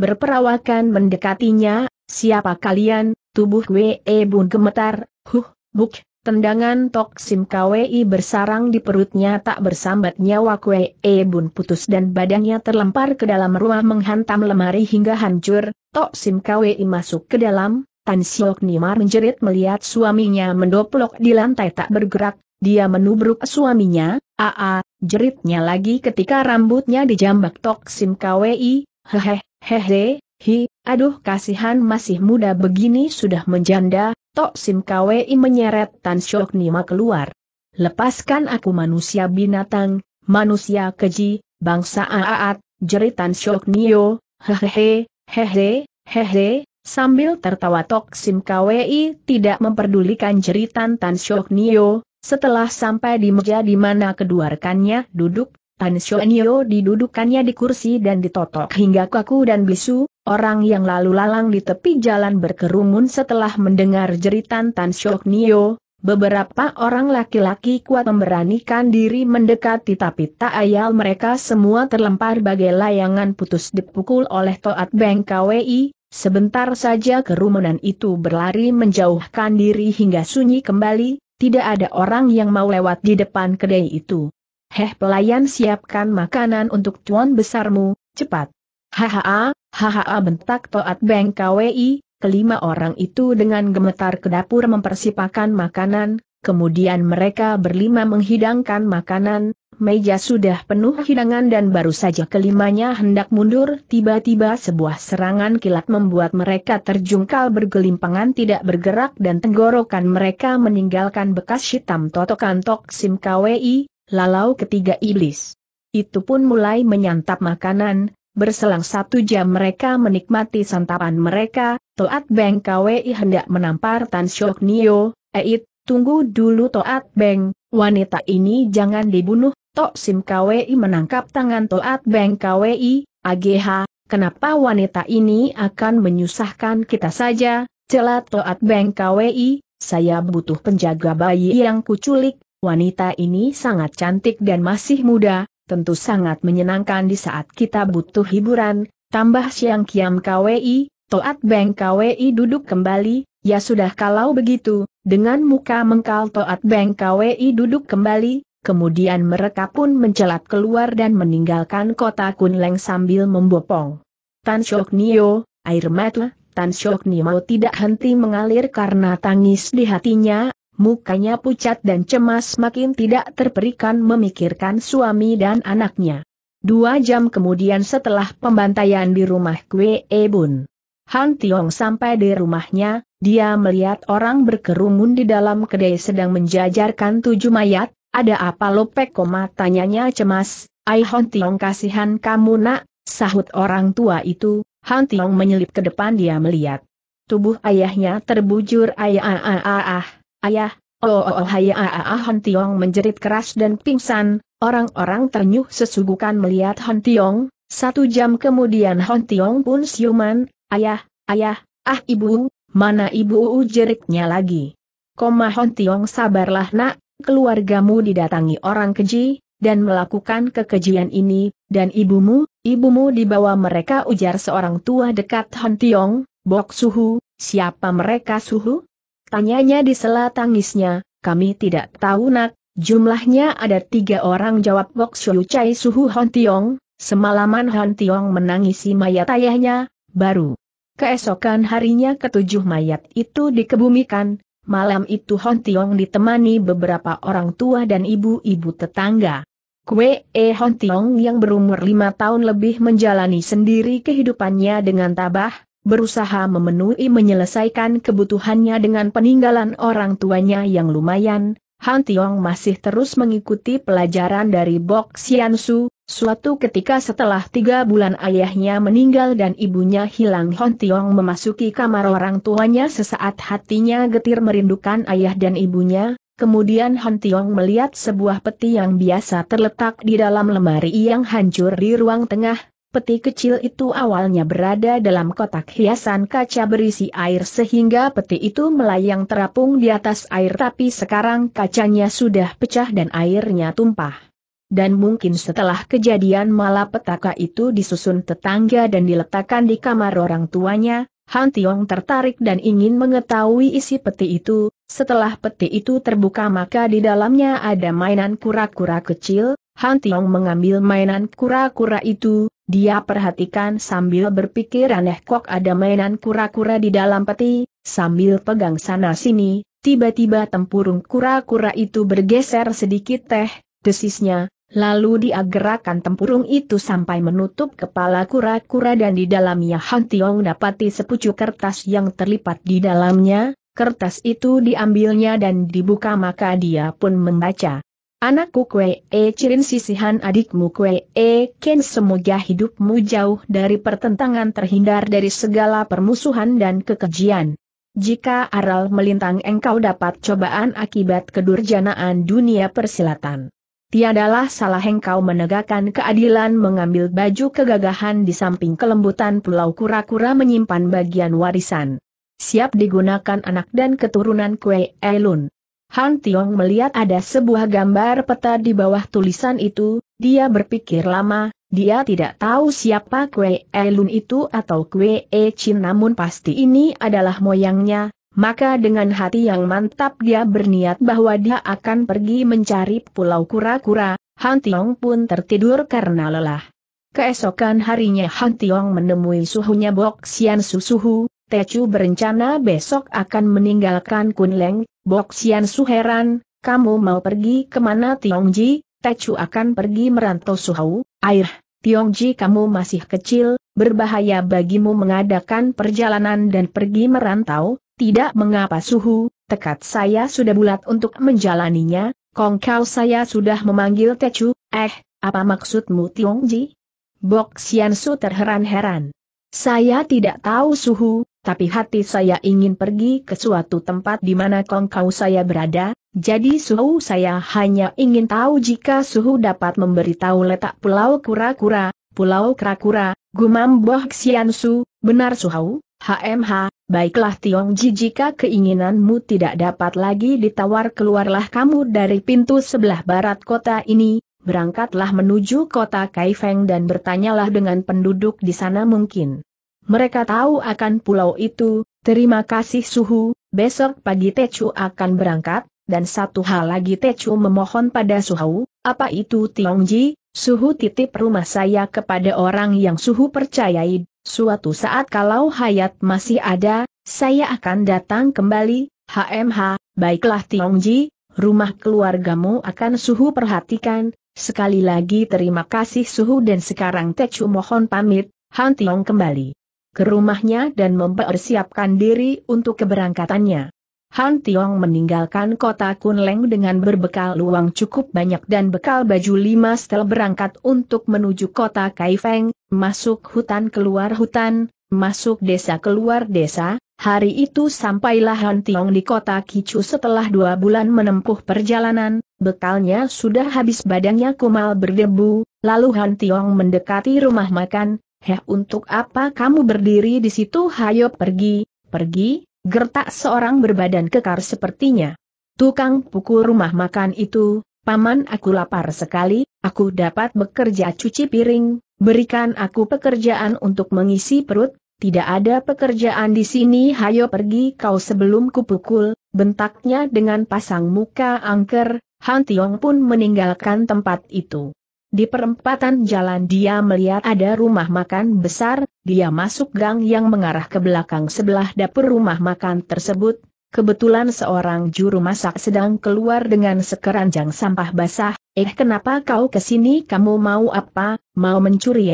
Berperawakan mendekatinya, siapa kalian, tubuh Kue E Bun gemetar, huh, buk, tendangan Tok Sim Kwei bersarang di perutnya tak bersambat nyawa Kue E Bun putus dan badannya terlempar ke dalam ruang menghantam lemari hingga hancur, Tok Sim Kwei masuk ke dalam, Tan Siok Nimar menjerit melihat suaminya mendoplok di lantai tak bergerak, dia menubruk suaminya, aa, jeritnya lagi ketika rambutnya dijambak Tok Sim Kwi, Hehe, hehe, hi, aduh kasihan masih muda begini sudah menjanda, Tok Sim Kwi menyeret Tan Siok Nimar keluar. Lepaskan aku manusia binatang, manusia keji, bangsa aaat. jeritan Siok Nio, hehehe, hehe, hehe, Sambil tertawa Tok Sim Kwi tidak memperdulikan jeritan Tan Shok Nio, setelah sampai di meja di mana kedua rekannya duduk, Tan Shok Nio didudukannya di kursi dan ditotok hingga kaku dan bisu, orang yang lalu lalang di tepi jalan berkerumun setelah mendengar jeritan Tan Shok Nio, beberapa orang laki-laki kuat memberanikan diri mendekati tapi tak ayal mereka semua terlempar bagai layangan putus dipukul oleh Toat Beng Kwi, Sebentar saja kerumunan itu berlari menjauhkan diri hingga sunyi kembali, tidak ada orang yang mau lewat di depan kedai itu. Heh pelayan siapkan makanan untuk tuan besarmu, cepat. Hahaha, hahaha bentak Toat Beng KWI, kelima orang itu dengan gemetar ke dapur mempersipakan makanan, kemudian mereka berlima menghidangkan makanan, meja sudah penuh hidangan dan baru saja kelimanya hendak mundur, tiba-tiba sebuah serangan kilat membuat mereka terjungkal bergelimpangan tidak bergerak dan tenggorokan mereka meninggalkan bekas hitam totokan toksim KWI, lalau ketiga iblis. Itu pun mulai menyantap makanan, berselang satu jam mereka menikmati santapan mereka, Toat Beng KWI hendak menampar Tan Shok Nio, Eit, tunggu dulu Toat Beng, wanita ini jangan dibunuh, Tok Sim KWI menangkap tangan Toat Beng KWI, AGH, kenapa wanita ini akan menyusahkan kita saja, celat Toat Beng KWI, saya butuh penjaga bayi yang kuculik, wanita ini sangat cantik dan masih muda, tentu sangat menyenangkan di saat kita butuh hiburan, tambah Siang Kiam KWI, Toat Beng KWI duduk kembali, ya sudah kalau begitu, dengan muka mengkal Toat Beng KWI duduk kembali, kemudian mereka pun mencelat keluar dan meninggalkan kota Kunleng sambil membopong. Tan Shok Nio, air mata, Tan Shok Nio tidak henti mengalir karena tangis di hatinya, mukanya pucat dan cemas makin tidak terperikan memikirkan suami dan anaknya. Dua jam kemudian setelah pembantaian di rumah Kwe E Bun. Han Tiong sampai di rumahnya, dia melihat orang berkerumun di dalam kedai sedang menjajarkan tujuh mayat, ada apa lopek koma tanyanya cemas, Ai Hon Tiong kasihan kamu nak, sahut orang tua itu, Han Tiong menyelip ke depan dia melihat. Tubuh ayahnya terbujur ayah ah ah ah, ah ayah, oh oh oh ayah ah ah, ah Han Tiong menjerit keras dan pingsan, orang-orang ternyuh sesugukan melihat Han Tiong, satu jam kemudian Han Tiong pun siuman, ayah, ayah, ah ibu, mana ibu jeritnya lagi. Koma Hon Tiong sabarlah nak, keluargamu didatangi orang keji, dan melakukan kekejian ini, dan ibumu, ibumu dibawa mereka ujar seorang tua dekat Han Tiong, Bok Suhu, siapa mereka Suhu? Tanyanya di sela tangisnya, kami tidak tahu nak, jumlahnya ada tiga orang jawab Bok Suhu Chai Suhu Han Tiong, semalaman Han Tiong menangisi mayat ayahnya, baru. Keesokan harinya ketujuh mayat itu dikebumikan, Malam itu Hon Tiong ditemani beberapa orang tua dan ibu-ibu tetangga. Kue E Hon Tiong yang berumur lima tahun lebih menjalani sendiri kehidupannya dengan tabah, berusaha memenuhi menyelesaikan kebutuhannya dengan peninggalan orang tuanya yang lumayan, Han Tiong masih terus mengikuti pelajaran dari Bok Xiansu, Suatu ketika setelah tiga bulan ayahnya meninggal dan ibunya hilang Hon Tiong memasuki kamar orang tuanya sesaat hatinya getir merindukan ayah dan ibunya, kemudian Hon Tiong melihat sebuah peti yang biasa terletak di dalam lemari yang hancur di ruang tengah, peti kecil itu awalnya berada dalam kotak hiasan kaca berisi air sehingga peti itu melayang terapung di atas air tapi sekarang kacanya sudah pecah dan airnya tumpah dan mungkin setelah kejadian malapetaka itu disusun tetangga dan diletakkan di kamar orang tuanya, Han Tiong tertarik dan ingin mengetahui isi peti itu, setelah peti itu terbuka maka di dalamnya ada mainan kura-kura kecil, Han Tiong mengambil mainan kura-kura itu, dia perhatikan sambil berpikir aneh kok ada mainan kura-kura di dalam peti, sambil pegang sana-sini, tiba-tiba tempurung kura-kura itu bergeser sedikit teh, desisnya, Lalu dia gerakan tempurung itu sampai menutup kepala kura-kura dan di dalamnya Han Tiong dapati sepucuk kertas yang terlipat di dalamnya, kertas itu diambilnya dan dibuka maka dia pun membaca. Anakku kue e cirin sisihan adikmu kue e ken semoga hidupmu jauh dari pertentangan terhindar dari segala permusuhan dan kekejian. Jika aral melintang engkau dapat cobaan akibat kedurjanaan dunia persilatan. Tiadalah salah engkau menegakkan keadilan mengambil baju kegagahan di samping kelembutan pulau kura-kura menyimpan bagian warisan. Siap digunakan anak dan keturunan kue Elun. Han Tiong melihat ada sebuah gambar peta di bawah tulisan itu, dia berpikir lama, dia tidak tahu siapa kue Elun itu atau kue E Chin namun pasti ini adalah moyangnya, maka dengan hati yang mantap dia berniat bahwa dia akan pergi mencari pulau kura-kura, Han Tiong pun tertidur karena lelah. Keesokan harinya Han Tiong menemui suhunya Bok Sian Susuhu, Techu berencana besok akan meninggalkan Kunleng, Bok Sian Su heran, kamu mau pergi kemana Tiongji, Techu akan pergi merantau suhu, air, Ji kamu masih kecil, berbahaya bagimu mengadakan perjalanan dan pergi merantau, tidak mengapa suhu, tekad saya sudah bulat untuk menjalaninya, kongkau saya sudah memanggil Tecu, eh, apa maksudmu Tiongji? Bok Sian Su terheran-heran. Saya tidak tahu suhu, tapi hati saya ingin pergi ke suatu tempat di mana kongkau saya berada, jadi suhu saya hanya ingin tahu jika suhu dapat memberitahu letak pulau kura-kura, pulau kura-kura, gumam Bok Sian Su. benar suhu? HMH, baiklah Tiong Ji jika keinginanmu tidak dapat lagi ditawar keluarlah kamu dari pintu sebelah barat kota ini, berangkatlah menuju kota Kaifeng dan bertanyalah dengan penduduk di sana mungkin. Mereka tahu akan pulau itu, terima kasih Suhu, besok pagi Techu akan berangkat, dan satu hal lagi Techu memohon pada Suhu, apa itu Tiongji? Suhu titip rumah saya kepada orang yang Suhu percayai, suatu saat kalau Hayat masih ada, saya akan datang kembali, HMH, baiklah Tiongji, rumah keluargamu akan Suhu perhatikan, sekali lagi terima kasih Suhu dan sekarang Techu mohon pamit, Han Tiong kembali ke rumahnya dan mempersiapkan diri untuk keberangkatannya. Han Tiong meninggalkan kota Kunleng dengan berbekal luang cukup banyak dan bekal baju lima setel berangkat untuk menuju kota Kaifeng, masuk hutan keluar hutan, masuk desa keluar desa, hari itu sampailah Han Tiong di kota Kicu setelah dua bulan menempuh perjalanan, bekalnya sudah habis badannya kumal berdebu, lalu Han Tiong mendekati rumah makan, Heh untuk apa kamu berdiri di situ hayo pergi, pergi, Gertak seorang berbadan kekar sepertinya. Tukang pukul rumah makan itu, paman aku lapar sekali, aku dapat bekerja cuci piring, berikan aku pekerjaan untuk mengisi perut, tidak ada pekerjaan di sini hayo pergi kau sebelum kupukul, bentaknya dengan pasang muka angker, Han Tiong pun meninggalkan tempat itu. Di perempatan jalan dia melihat ada rumah makan besar, dia masuk gang yang mengarah ke belakang sebelah dapur rumah makan tersebut, kebetulan seorang juru masak sedang keluar dengan sekeranjang sampah basah, eh kenapa kau kesini kamu mau apa, mau mencuri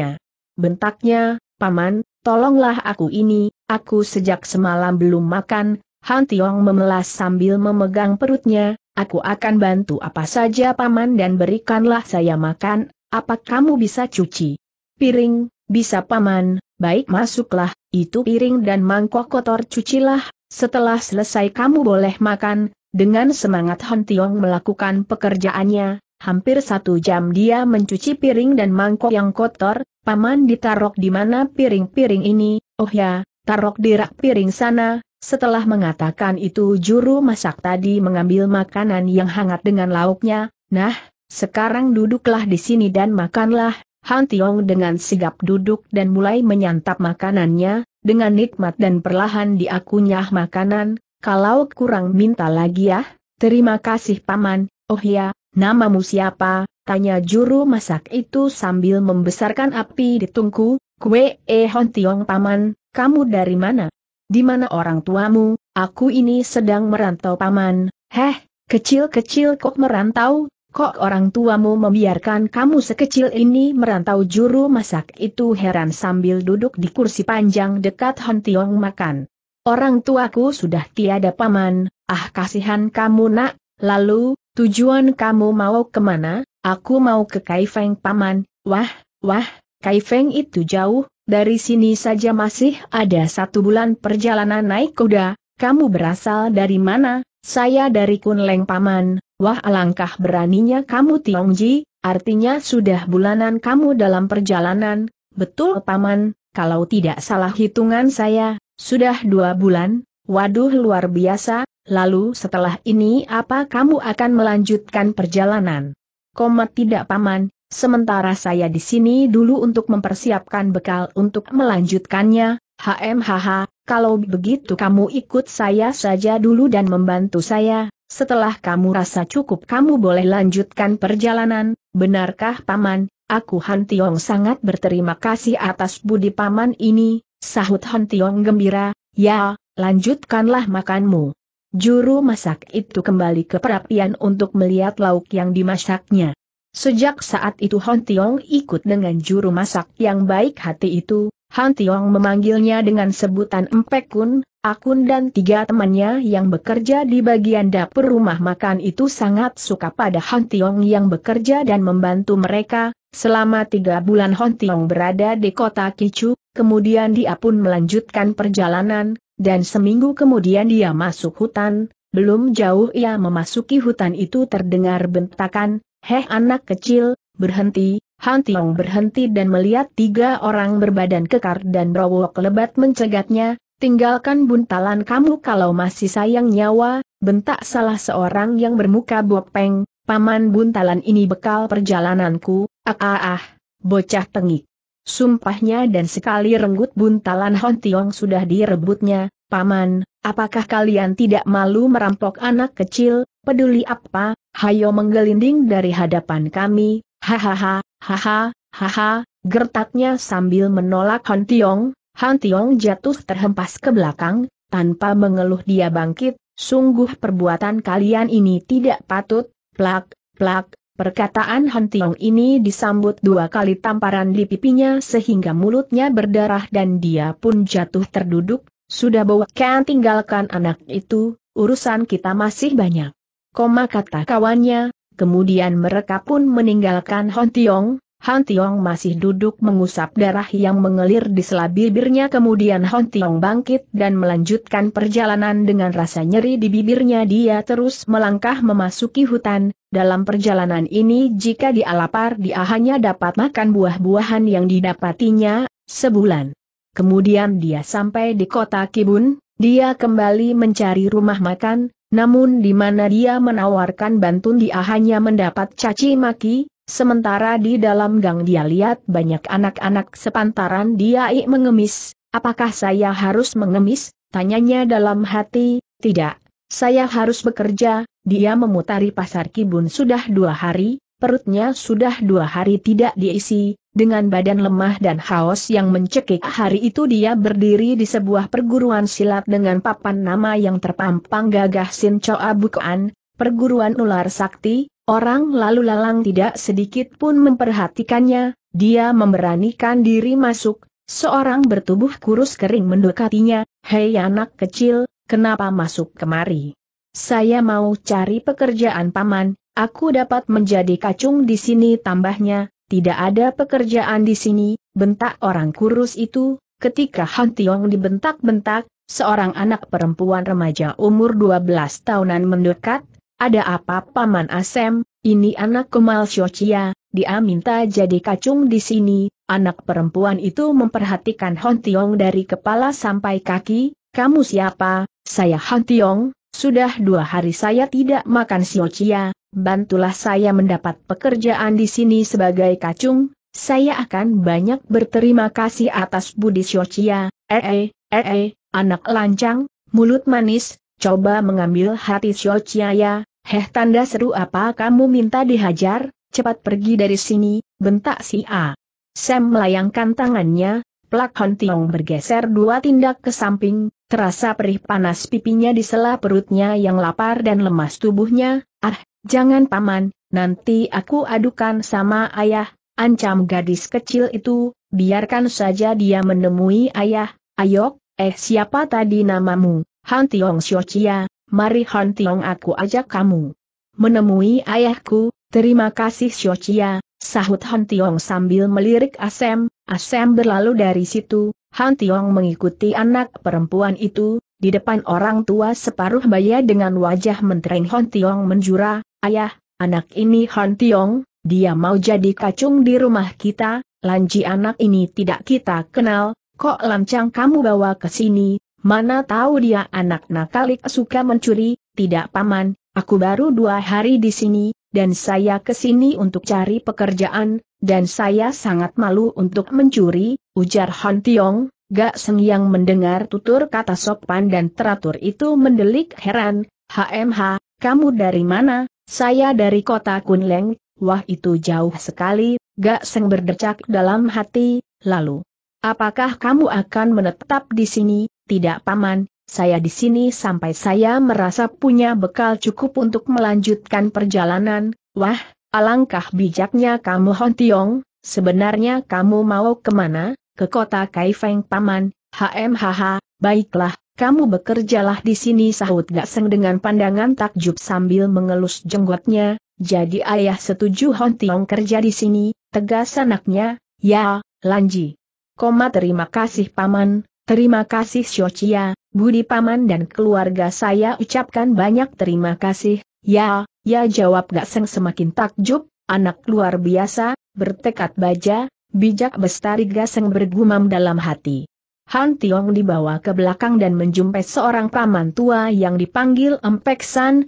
Bentaknya, paman, tolonglah aku ini, aku sejak semalam belum makan, Han Tiong memelas sambil memegang perutnya, aku akan bantu apa saja paman dan berikanlah saya makan, apa kamu bisa cuci? Piring, bisa paman, Baik masuklah, itu piring dan mangkok kotor cucilah, setelah selesai kamu boleh makan, dengan semangat Hon Tiong melakukan pekerjaannya, hampir satu jam dia mencuci piring dan mangkok yang kotor, paman ditarok di mana piring-piring ini, oh ya, tarok di rak piring sana, setelah mengatakan itu juru masak tadi mengambil makanan yang hangat dengan lauknya, nah, sekarang duduklah di sini dan makanlah, Han Tiong dengan sigap duduk dan mulai menyantap makanannya, dengan nikmat dan perlahan diakunyah makanan, kalau kurang minta lagi ya, terima kasih paman, oh ya, namamu siapa, tanya juru masak itu sambil membesarkan api di tungku, kue eh Han Tiong paman, kamu dari mana? Di mana orang tuamu, aku ini sedang merantau paman, heh, kecil-kecil kok merantau, Kok orang tuamu membiarkan kamu sekecil ini merantau juru masak itu heran sambil duduk di kursi panjang dekat Hon Tiong makan. Orang tuaku sudah tiada paman, ah kasihan kamu nak, lalu, tujuan kamu mau kemana, aku mau ke Kaifeng paman, wah, wah, Kaifeng itu jauh, dari sini saja masih ada satu bulan perjalanan naik kuda, kamu berasal dari mana, saya dari Kunleng paman, Wah alangkah beraninya kamu Tiongji, artinya sudah bulanan kamu dalam perjalanan, betul Paman, kalau tidak salah hitungan saya, sudah dua bulan, waduh luar biasa, lalu setelah ini apa kamu akan melanjutkan perjalanan? Komat tidak Paman, sementara saya di sini dulu untuk mempersiapkan bekal untuk melanjutkannya, HMHH, kalau begitu kamu ikut saya saja dulu dan membantu saya, setelah kamu rasa cukup kamu boleh lanjutkan perjalanan, benarkah Paman? Aku Han Tiong sangat berterima kasih atas budi Paman ini, sahut Han Tiong gembira, ya, lanjutkanlah makanmu. Juru masak itu kembali ke perapian untuk melihat lauk yang dimasaknya. Sejak saat itu Hon Tiong ikut dengan juru masak yang baik hati itu, Han Tiong memanggilnya dengan sebutan Empek Kun, Akun dan tiga temannya yang bekerja di bagian dapur rumah makan itu sangat suka pada Han Tiong yang bekerja dan membantu mereka. Selama tiga bulan Han Tiong berada di kota Kicu, kemudian dia pun melanjutkan perjalanan, dan seminggu kemudian dia masuk hutan, belum jauh ia memasuki hutan itu terdengar bentakan, Heh anak kecil, berhenti, Han Tiong berhenti dan melihat tiga orang berbadan kekar dan berowok lebat mencegatnya, tinggalkan buntalan kamu kalau masih sayang nyawa, bentak salah seorang yang bermuka bopeng, paman buntalan ini bekal perjalananku, ah ah ah, bocah tengik. Sumpahnya dan sekali renggut buntalan Han Tiong sudah direbutnya, paman, apakah kalian tidak malu merampok anak kecil, peduli apa, hayo menggelinding dari hadapan kami, hahaha, Haha, haha, gertaknya sambil menolak Han Tiong, Han Tiong jatuh terhempas ke belakang, tanpa mengeluh dia bangkit, sungguh perbuatan kalian ini tidak patut, plak, plak, perkataan Han Tiong ini disambut dua kali tamparan di pipinya sehingga mulutnya berdarah dan dia pun jatuh terduduk, sudah bawa kan tinggalkan anak itu, urusan kita masih banyak. Koma kata kawannya, Kemudian mereka pun meninggalkan Hon Tiong, Han Tiong masih duduk mengusap darah yang mengalir di sela bibirnya kemudian Han Tiong bangkit dan melanjutkan perjalanan dengan rasa nyeri di bibirnya dia terus melangkah memasuki hutan, dalam perjalanan ini jika dia lapar dia hanya dapat makan buah-buahan yang didapatinya, sebulan. Kemudian dia sampai di kota Kibun, dia kembali mencari rumah makan, namun di mana dia menawarkan bantuan dia hanya mendapat caci maki, sementara di dalam gang dia lihat banyak anak-anak sepantaran dia ik mengemis. Apakah saya harus mengemis? Tanyanya dalam hati, tidak. Saya harus bekerja, dia memutari pasar kibun sudah dua hari, Perutnya sudah dua hari tidak diisi, dengan badan lemah dan haus yang mencekik hari itu dia berdiri di sebuah perguruan silat dengan papan nama yang terpampang gagah Choa Bukuan, perguruan ular sakti, orang lalu lalang tidak sedikit pun memperhatikannya, dia memberanikan diri masuk, seorang bertubuh kurus kering mendekatinya, hei anak kecil, kenapa masuk kemari? Saya mau cari pekerjaan paman, Aku dapat menjadi kacung di sini tambahnya, tidak ada pekerjaan di sini, bentak orang kurus itu, ketika Han Tiong dibentak-bentak, seorang anak perempuan remaja umur 12 tahunan mendekat, ada apa Paman Asem, ini anak Kemal Syocia, dia minta jadi kacung di sini, anak perempuan itu memperhatikan Han Tiong dari kepala sampai kaki, kamu siapa, saya Han Tiong, sudah dua hari saya tidak makan siocia, bantulah saya mendapat pekerjaan di sini sebagai kacung, saya akan banyak berterima kasih atas budi siocia, ee, eh, ee, eh, eh, anak lancang, mulut manis, coba mengambil hati siocia ya, heh tanda seru apa kamu minta dihajar, cepat pergi dari sini, bentak si A. Sam melayangkan tangannya, Plak Hon bergeser dua tindak ke samping, Terasa perih panas pipinya di sela perutnya yang lapar dan lemas tubuhnya, ah, jangan paman, nanti aku adukan sama ayah, ancam gadis kecil itu, biarkan saja dia menemui ayah, ayok, eh siapa tadi namamu, Han Tiong Xiochia, mari Han Tiong aku ajak kamu. Menemui ayahku, terima kasih Xiochia, sahut Han Tiong sambil melirik Asem, Asem berlalu dari situ, Han Tiong mengikuti anak perempuan itu, di depan orang tua separuh baya dengan wajah mentereng Han Tiong menjura, Ayah, anak ini Han Tiong, dia mau jadi kacung di rumah kita, Lanji anak ini tidak kita kenal, kok lancang kamu bawa ke sini, mana tahu dia anak nakalik suka mencuri, tidak paman, aku baru dua hari di sini, dan saya ke sini untuk cari pekerjaan, dan saya sangat malu untuk mencuri, ujar Han Tiong, Gak Seng yang mendengar tutur kata sopan dan teratur itu mendelik heran, HMH, kamu dari mana? Saya dari kota Kunleng, wah itu jauh sekali, Gak Seng berdecak dalam hati, lalu. Apakah kamu akan menetap di sini? Tidak paman, saya di sini sampai saya merasa punya bekal cukup untuk melanjutkan perjalanan, wah, Alangkah bijaknya kamu Hon Tiong, sebenarnya kamu mau kemana? Ke kota Kaifeng Paman, HMHH, baiklah, kamu bekerjalah di sini sahut seng dengan pandangan takjub sambil mengelus jenggotnya, jadi ayah setuju Hon Tiong kerja di sini, tegas anaknya, ya, Lanji. Koma terima kasih Paman, terima kasih Shochia, Budi Paman dan keluarga saya ucapkan banyak terima kasih, ya, Ya jawab gak Seng semakin takjub, anak luar biasa, bertekad baja, bijak bestari Seng bergumam dalam hati. Han Tiong dibawa ke belakang dan menjumpai seorang paman tua yang dipanggil Empeksan.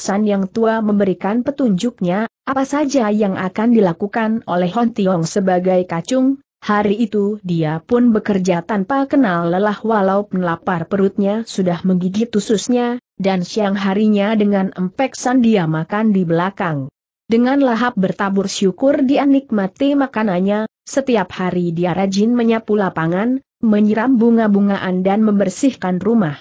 San, yang tua memberikan petunjuknya, apa saja yang akan dilakukan oleh Han Tiong sebagai kacung, Hari itu dia pun bekerja tanpa kenal lelah walau lapar perutnya sudah menggigit ususnya, dan siang harinya dengan empeksan dia makan di belakang. Dengan lahap bertabur syukur dia nikmati makanannya, setiap hari dia rajin menyapu lapangan, menyiram bunga-bungaan dan membersihkan rumah.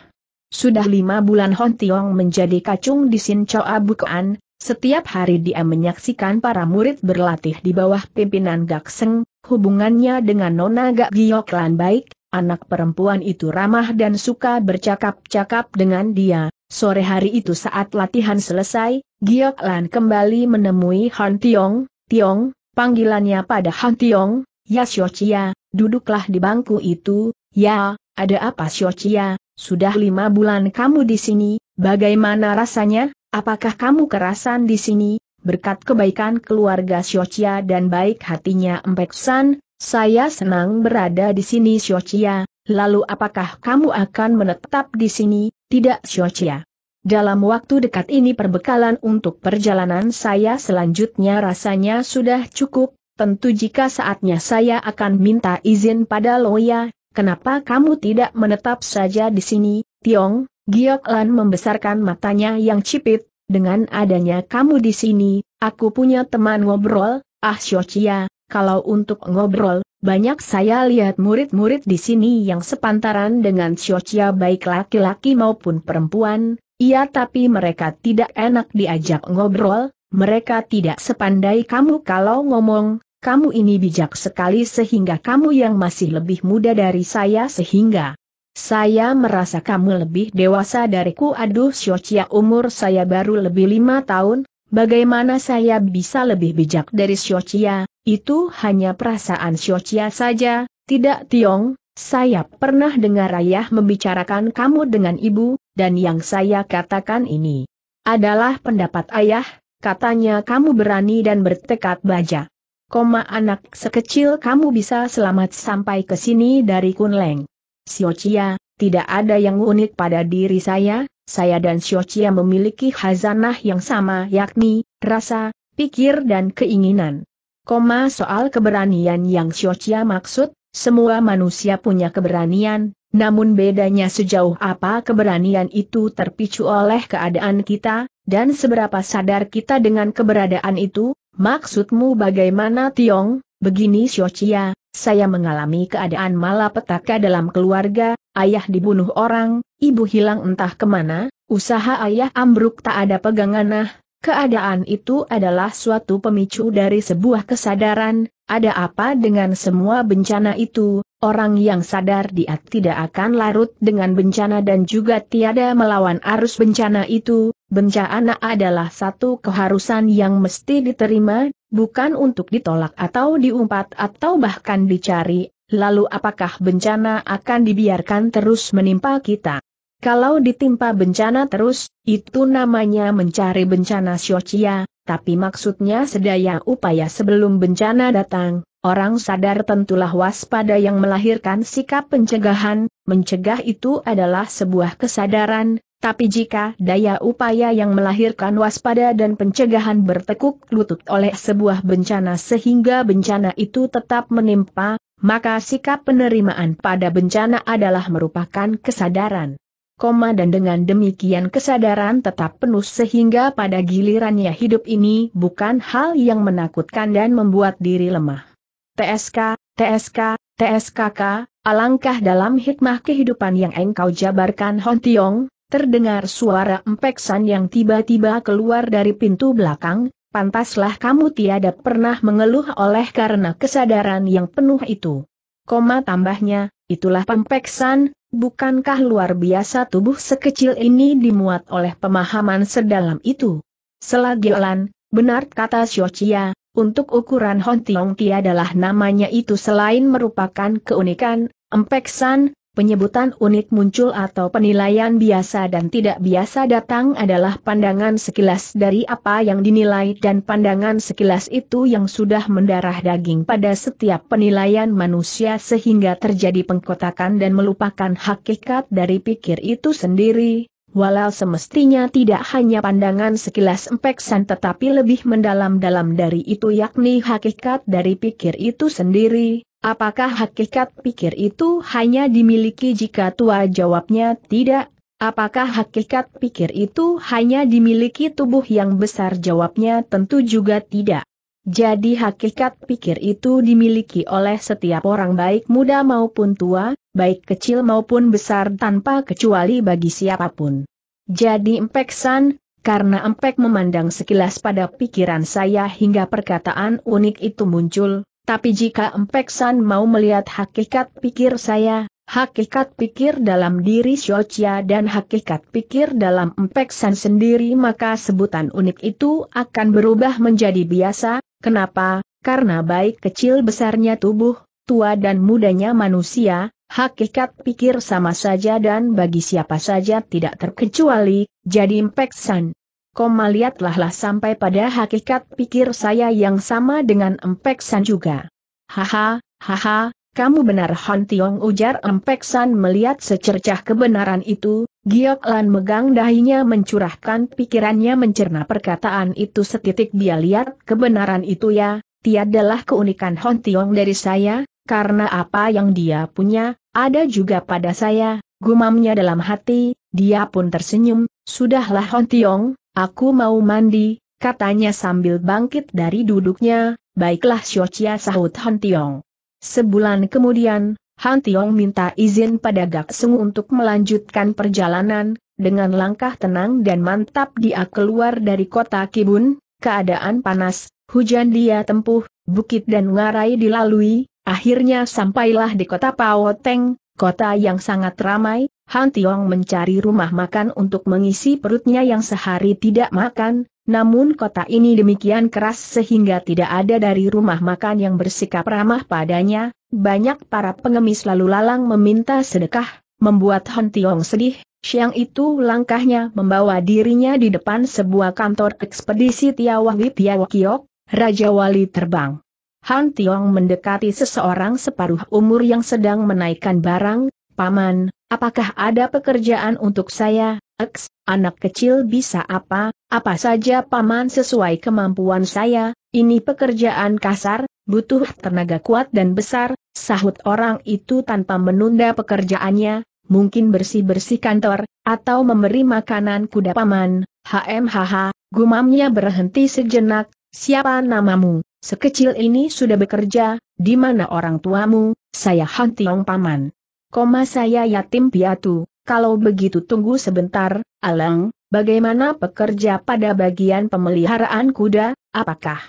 Sudah lima bulan Hon Tiong menjadi kacung di Sin Choa Bukoan, setiap hari dia menyaksikan para murid berlatih di bawah pimpinan Gakseng, hubungannya dengan Nona Gak Gioklan baik, anak perempuan itu ramah dan suka bercakap-cakap dengan dia. Sore hari itu saat latihan selesai, Gioklan kembali menemui Han Tiong, Tiong, panggilannya pada Han Tiong, Ya Xiochia, duduklah di bangku itu, ya, ada apa Xiochia, sudah lima bulan kamu di sini, bagaimana rasanya? Apakah kamu kerasan di sini, berkat kebaikan keluarga Xiochia dan baik hatinya Empek San, saya senang berada di sini Xiochia, lalu apakah kamu akan menetap di sini, tidak Xiochia? Dalam waktu dekat ini perbekalan untuk perjalanan saya selanjutnya rasanya sudah cukup, tentu jika saatnya saya akan minta izin pada Loya, kenapa kamu tidak menetap saja di sini, Tiong, Giok Lan membesarkan matanya yang cipit, dengan adanya kamu di sini, aku punya teman ngobrol, ah Xiochia, kalau untuk ngobrol, banyak saya lihat murid-murid di sini yang sepantaran dengan Xiochia baik laki-laki maupun perempuan, iya tapi mereka tidak enak diajak ngobrol, mereka tidak sepandai kamu kalau ngomong, kamu ini bijak sekali sehingga kamu yang masih lebih muda dari saya sehingga saya merasa kamu lebih dewasa dariku aduh Xiaochia umur saya baru lebih lima tahun, bagaimana saya bisa lebih bijak dari Xiaochia, itu hanya perasaan Xiaochia saja, tidak Tiong, saya pernah dengar ayah membicarakan kamu dengan ibu, dan yang saya katakan ini adalah pendapat ayah, katanya kamu berani dan bertekad baja. Koma anak sekecil kamu bisa selamat sampai ke sini dari Kunleng. Xiochia, tidak ada yang unik pada diri saya, saya dan Xiochia memiliki hazanah yang sama yakni, rasa, pikir dan keinginan. Koma soal keberanian yang Xiochia maksud, semua manusia punya keberanian, namun bedanya sejauh apa keberanian itu terpicu oleh keadaan kita, dan seberapa sadar kita dengan keberadaan itu, maksudmu bagaimana Tiong, begini Xiochia, saya mengalami keadaan malapetaka dalam keluarga, ayah dibunuh orang, ibu hilang entah kemana, usaha ayah ambruk tak ada pegangan nah, keadaan itu adalah suatu pemicu dari sebuah kesadaran, ada apa dengan semua bencana itu, orang yang sadar dia tidak akan larut dengan bencana dan juga tiada melawan arus bencana itu, bencana adalah satu keharusan yang mesti diterima, bukan untuk ditolak atau diumpat atau bahkan dicari, lalu apakah bencana akan dibiarkan terus menimpa kita? Kalau ditimpa bencana terus, itu namanya mencari bencana syocia, tapi maksudnya sedaya upaya sebelum bencana datang, Orang sadar tentulah waspada yang melahirkan sikap pencegahan, mencegah itu adalah sebuah kesadaran, tapi jika daya upaya yang melahirkan waspada dan pencegahan bertekuk lutut oleh sebuah bencana sehingga bencana itu tetap menimpa, maka sikap penerimaan pada bencana adalah merupakan kesadaran. Koma dan dengan demikian kesadaran tetap penuh sehingga pada gilirannya hidup ini bukan hal yang menakutkan dan membuat diri lemah. TSK, TSK, TSKK, alangkah dalam hikmah kehidupan yang engkau jabarkan Hon Tiong, Terdengar suara empeksan yang tiba-tiba keluar dari pintu belakang, pantaslah kamu tiada pernah mengeluh oleh karena kesadaran yang penuh itu. Koma tambahnya, itulah pempeksan, bukankah luar biasa tubuh sekecil ini dimuat oleh pemahaman sedalam itu? Selagi Lan, benar kata Xiochia, untuk ukuran Hontiong tiadalah namanya itu selain merupakan keunikan, empeksan, Penyebutan unik muncul atau penilaian biasa dan tidak biasa datang adalah pandangan sekilas dari apa yang dinilai dan pandangan sekilas itu yang sudah mendarah daging pada setiap penilaian manusia sehingga terjadi pengkotakan dan melupakan hakikat dari pikir itu sendiri, walau semestinya tidak hanya pandangan sekilas empeksan tetapi lebih mendalam-dalam dari itu yakni hakikat dari pikir itu sendiri, Apakah hakikat pikir itu hanya dimiliki jika tua jawabnya tidak? Apakah hakikat pikir itu hanya dimiliki tubuh yang besar jawabnya tentu juga tidak? Jadi hakikat pikir itu dimiliki oleh setiap orang baik muda maupun tua, baik kecil maupun besar tanpa kecuali bagi siapapun. Jadi Empek San, karena Empek memandang sekilas pada pikiran saya hingga perkataan unik itu muncul, tapi jika Empek San mau melihat hakikat pikir saya, hakikat pikir dalam diri Shochia dan hakikat pikir dalam Empek San sendiri maka sebutan unik itu akan berubah menjadi biasa, kenapa? Karena baik kecil besarnya tubuh, tua dan mudanya manusia, hakikat pikir sama saja dan bagi siapa saja tidak terkecuali, jadi Empek San Koma lah sampai pada hakikat pikir saya yang sama dengan Empek San juga. Haha, haha, kamu benar Han Tiong ujar Empek San melihat secercah kebenaran itu, Giok Lan megang dahinya mencurahkan pikirannya mencerna perkataan itu setitik dia lihat kebenaran itu ya, tiadalah keunikan Han Tiong dari saya, karena apa yang dia punya, ada juga pada saya, gumamnya dalam hati, dia pun tersenyum, sudahlah Hon Tiong, Aku mau mandi, katanya sambil bangkit dari duduknya, baiklah Shochia sahut Han Tiong. Sebulan kemudian, Han Tiong minta izin pada Gak Sung untuk melanjutkan perjalanan, dengan langkah tenang dan mantap dia keluar dari kota Kibun, keadaan panas, hujan dia tempuh, bukit dan ngarai dilalui, akhirnya sampailah di kota Pao Teng, kota yang sangat ramai, Han Tiong mencari rumah makan untuk mengisi perutnya yang sehari tidak makan, namun kota ini demikian keras sehingga tidak ada dari rumah makan yang bersikap ramah padanya, banyak para pengemis lalu lalang meminta sedekah, membuat Han Tiong sedih, siang itu langkahnya membawa dirinya di depan sebuah kantor ekspedisi Tiawawi Tiawakiok, Raja Wali Terbang. Han Tiong mendekati seseorang separuh umur yang sedang menaikkan barang, Paman, apakah ada pekerjaan untuk saya? X, anak kecil bisa apa, apa saja Paman sesuai kemampuan saya, ini pekerjaan kasar, butuh tenaga kuat dan besar, sahut orang itu tanpa menunda pekerjaannya, mungkin bersih-bersih kantor, atau memberi makanan kuda Paman, HMHH, gumamnya berhenti sejenak, siapa namamu? Sekecil ini sudah bekerja, di mana orang tuamu, saya Hantiong Paman. Koma saya yatim piatu, kalau begitu tunggu sebentar, Aleng. bagaimana pekerja pada bagian pemeliharaan kuda, apakah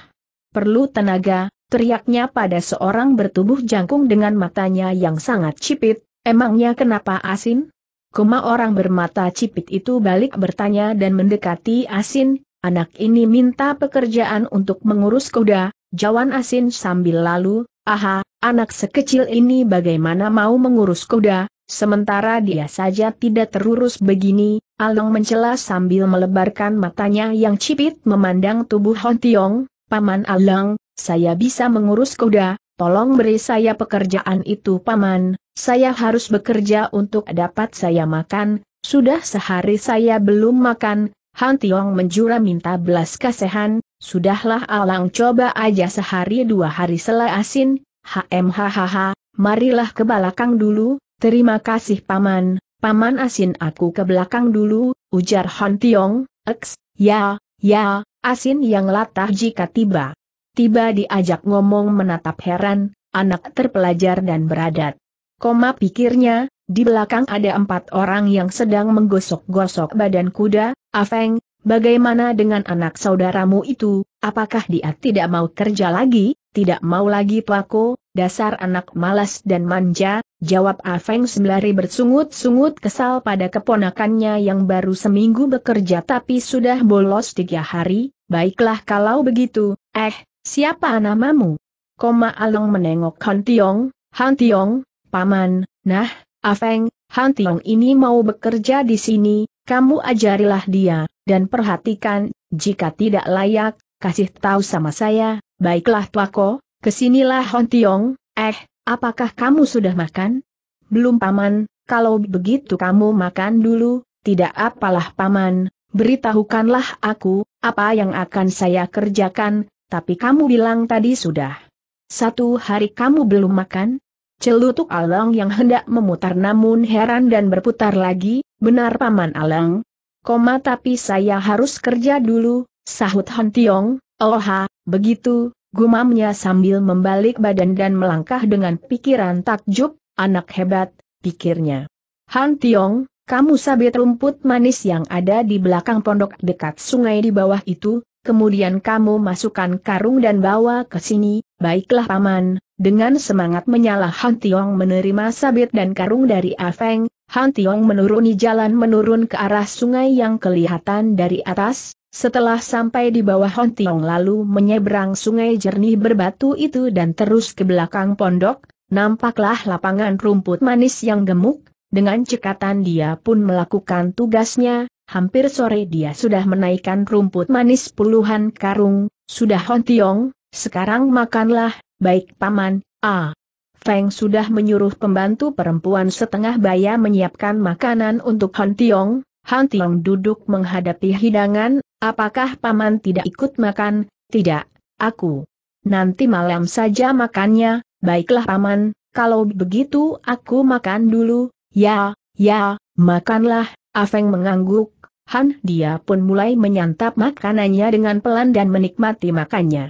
perlu tenaga, teriaknya pada seorang bertubuh jangkung dengan matanya yang sangat cipit, emangnya kenapa asin? Koma orang bermata cipit itu balik bertanya dan mendekati asin, anak ini minta pekerjaan untuk mengurus kuda, jawan asin sambil lalu, Aha, anak sekecil ini bagaimana mau mengurus kuda, sementara dia saja tidak terurus begini, Along mencela sambil melebarkan matanya yang cipit memandang tubuh Hon Tiong, Paman Along, saya bisa mengurus kuda, tolong beri saya pekerjaan itu Paman, saya harus bekerja untuk dapat saya makan, sudah sehari saya belum makan, Han Tiong menjura minta belas kasihan, Sudahlah alang coba aja sehari dua hari selai asin, HMHHH, marilah ke belakang dulu, terima kasih paman, paman asin aku ke belakang dulu, ujar Hon Tiong, eks, ya, ya, asin yang latah jika tiba. Tiba diajak ngomong menatap heran, anak terpelajar dan beradat. Koma pikirnya, di belakang ada empat orang yang sedang menggosok-gosok badan kuda, Afeng, Bagaimana dengan anak saudaramu itu, apakah dia tidak mau kerja lagi, tidak mau lagi pelaku, dasar anak malas dan manja, jawab Afeng sembari bersungut-sungut kesal pada keponakannya yang baru seminggu bekerja tapi sudah bolos tiga hari, baiklah kalau begitu, eh, siapa namamu? Koma Along menengok Han Tiong, Han Tiong, Paman, nah, Afeng, Han Tiong ini mau bekerja di sini, kamu ajarilah dia, dan perhatikan, jika tidak layak, kasih tahu sama saya, baiklah Tuako, kesinilah Tiong. eh, apakah kamu sudah makan? Belum paman, kalau begitu kamu makan dulu, tidak apalah paman, beritahukanlah aku, apa yang akan saya kerjakan, tapi kamu bilang tadi sudah. Satu hari kamu belum makan? Celutuk Along yang hendak memutar namun heran dan berputar lagi, Benar Paman Alang? Koma tapi saya harus kerja dulu, sahut Han Tiong, oha, begitu, gumamnya sambil membalik badan dan melangkah dengan pikiran takjub, anak hebat, pikirnya. Han Tiong, kamu sabit rumput manis yang ada di belakang pondok dekat sungai di bawah itu, kemudian kamu masukkan karung dan bawa ke sini, baiklah paman, dengan semangat menyala Han Tiong menerima sabit dan karung dari Afeng, Han Tiong menuruni jalan menurun ke arah sungai yang kelihatan dari atas, setelah sampai di bawah Han Tiong lalu menyeberang sungai jernih berbatu itu dan terus ke belakang pondok, nampaklah lapangan rumput manis yang gemuk, dengan cekatan dia pun melakukan tugasnya, hampir sore dia sudah menaikkan rumput manis puluhan karung, sudah Han Tiong, sekarang makanlah, baik paman, ah. Feng sudah menyuruh pembantu perempuan setengah baya menyiapkan makanan untuk Han Tiong. Han Tiong duduk menghadapi hidangan, apakah paman tidak ikut makan? Tidak, aku. Nanti malam saja makannya, baiklah paman, kalau begitu aku makan dulu, ya, ya, makanlah, Afeng mengangguk. Han dia pun mulai menyantap makanannya dengan pelan dan menikmati makannya.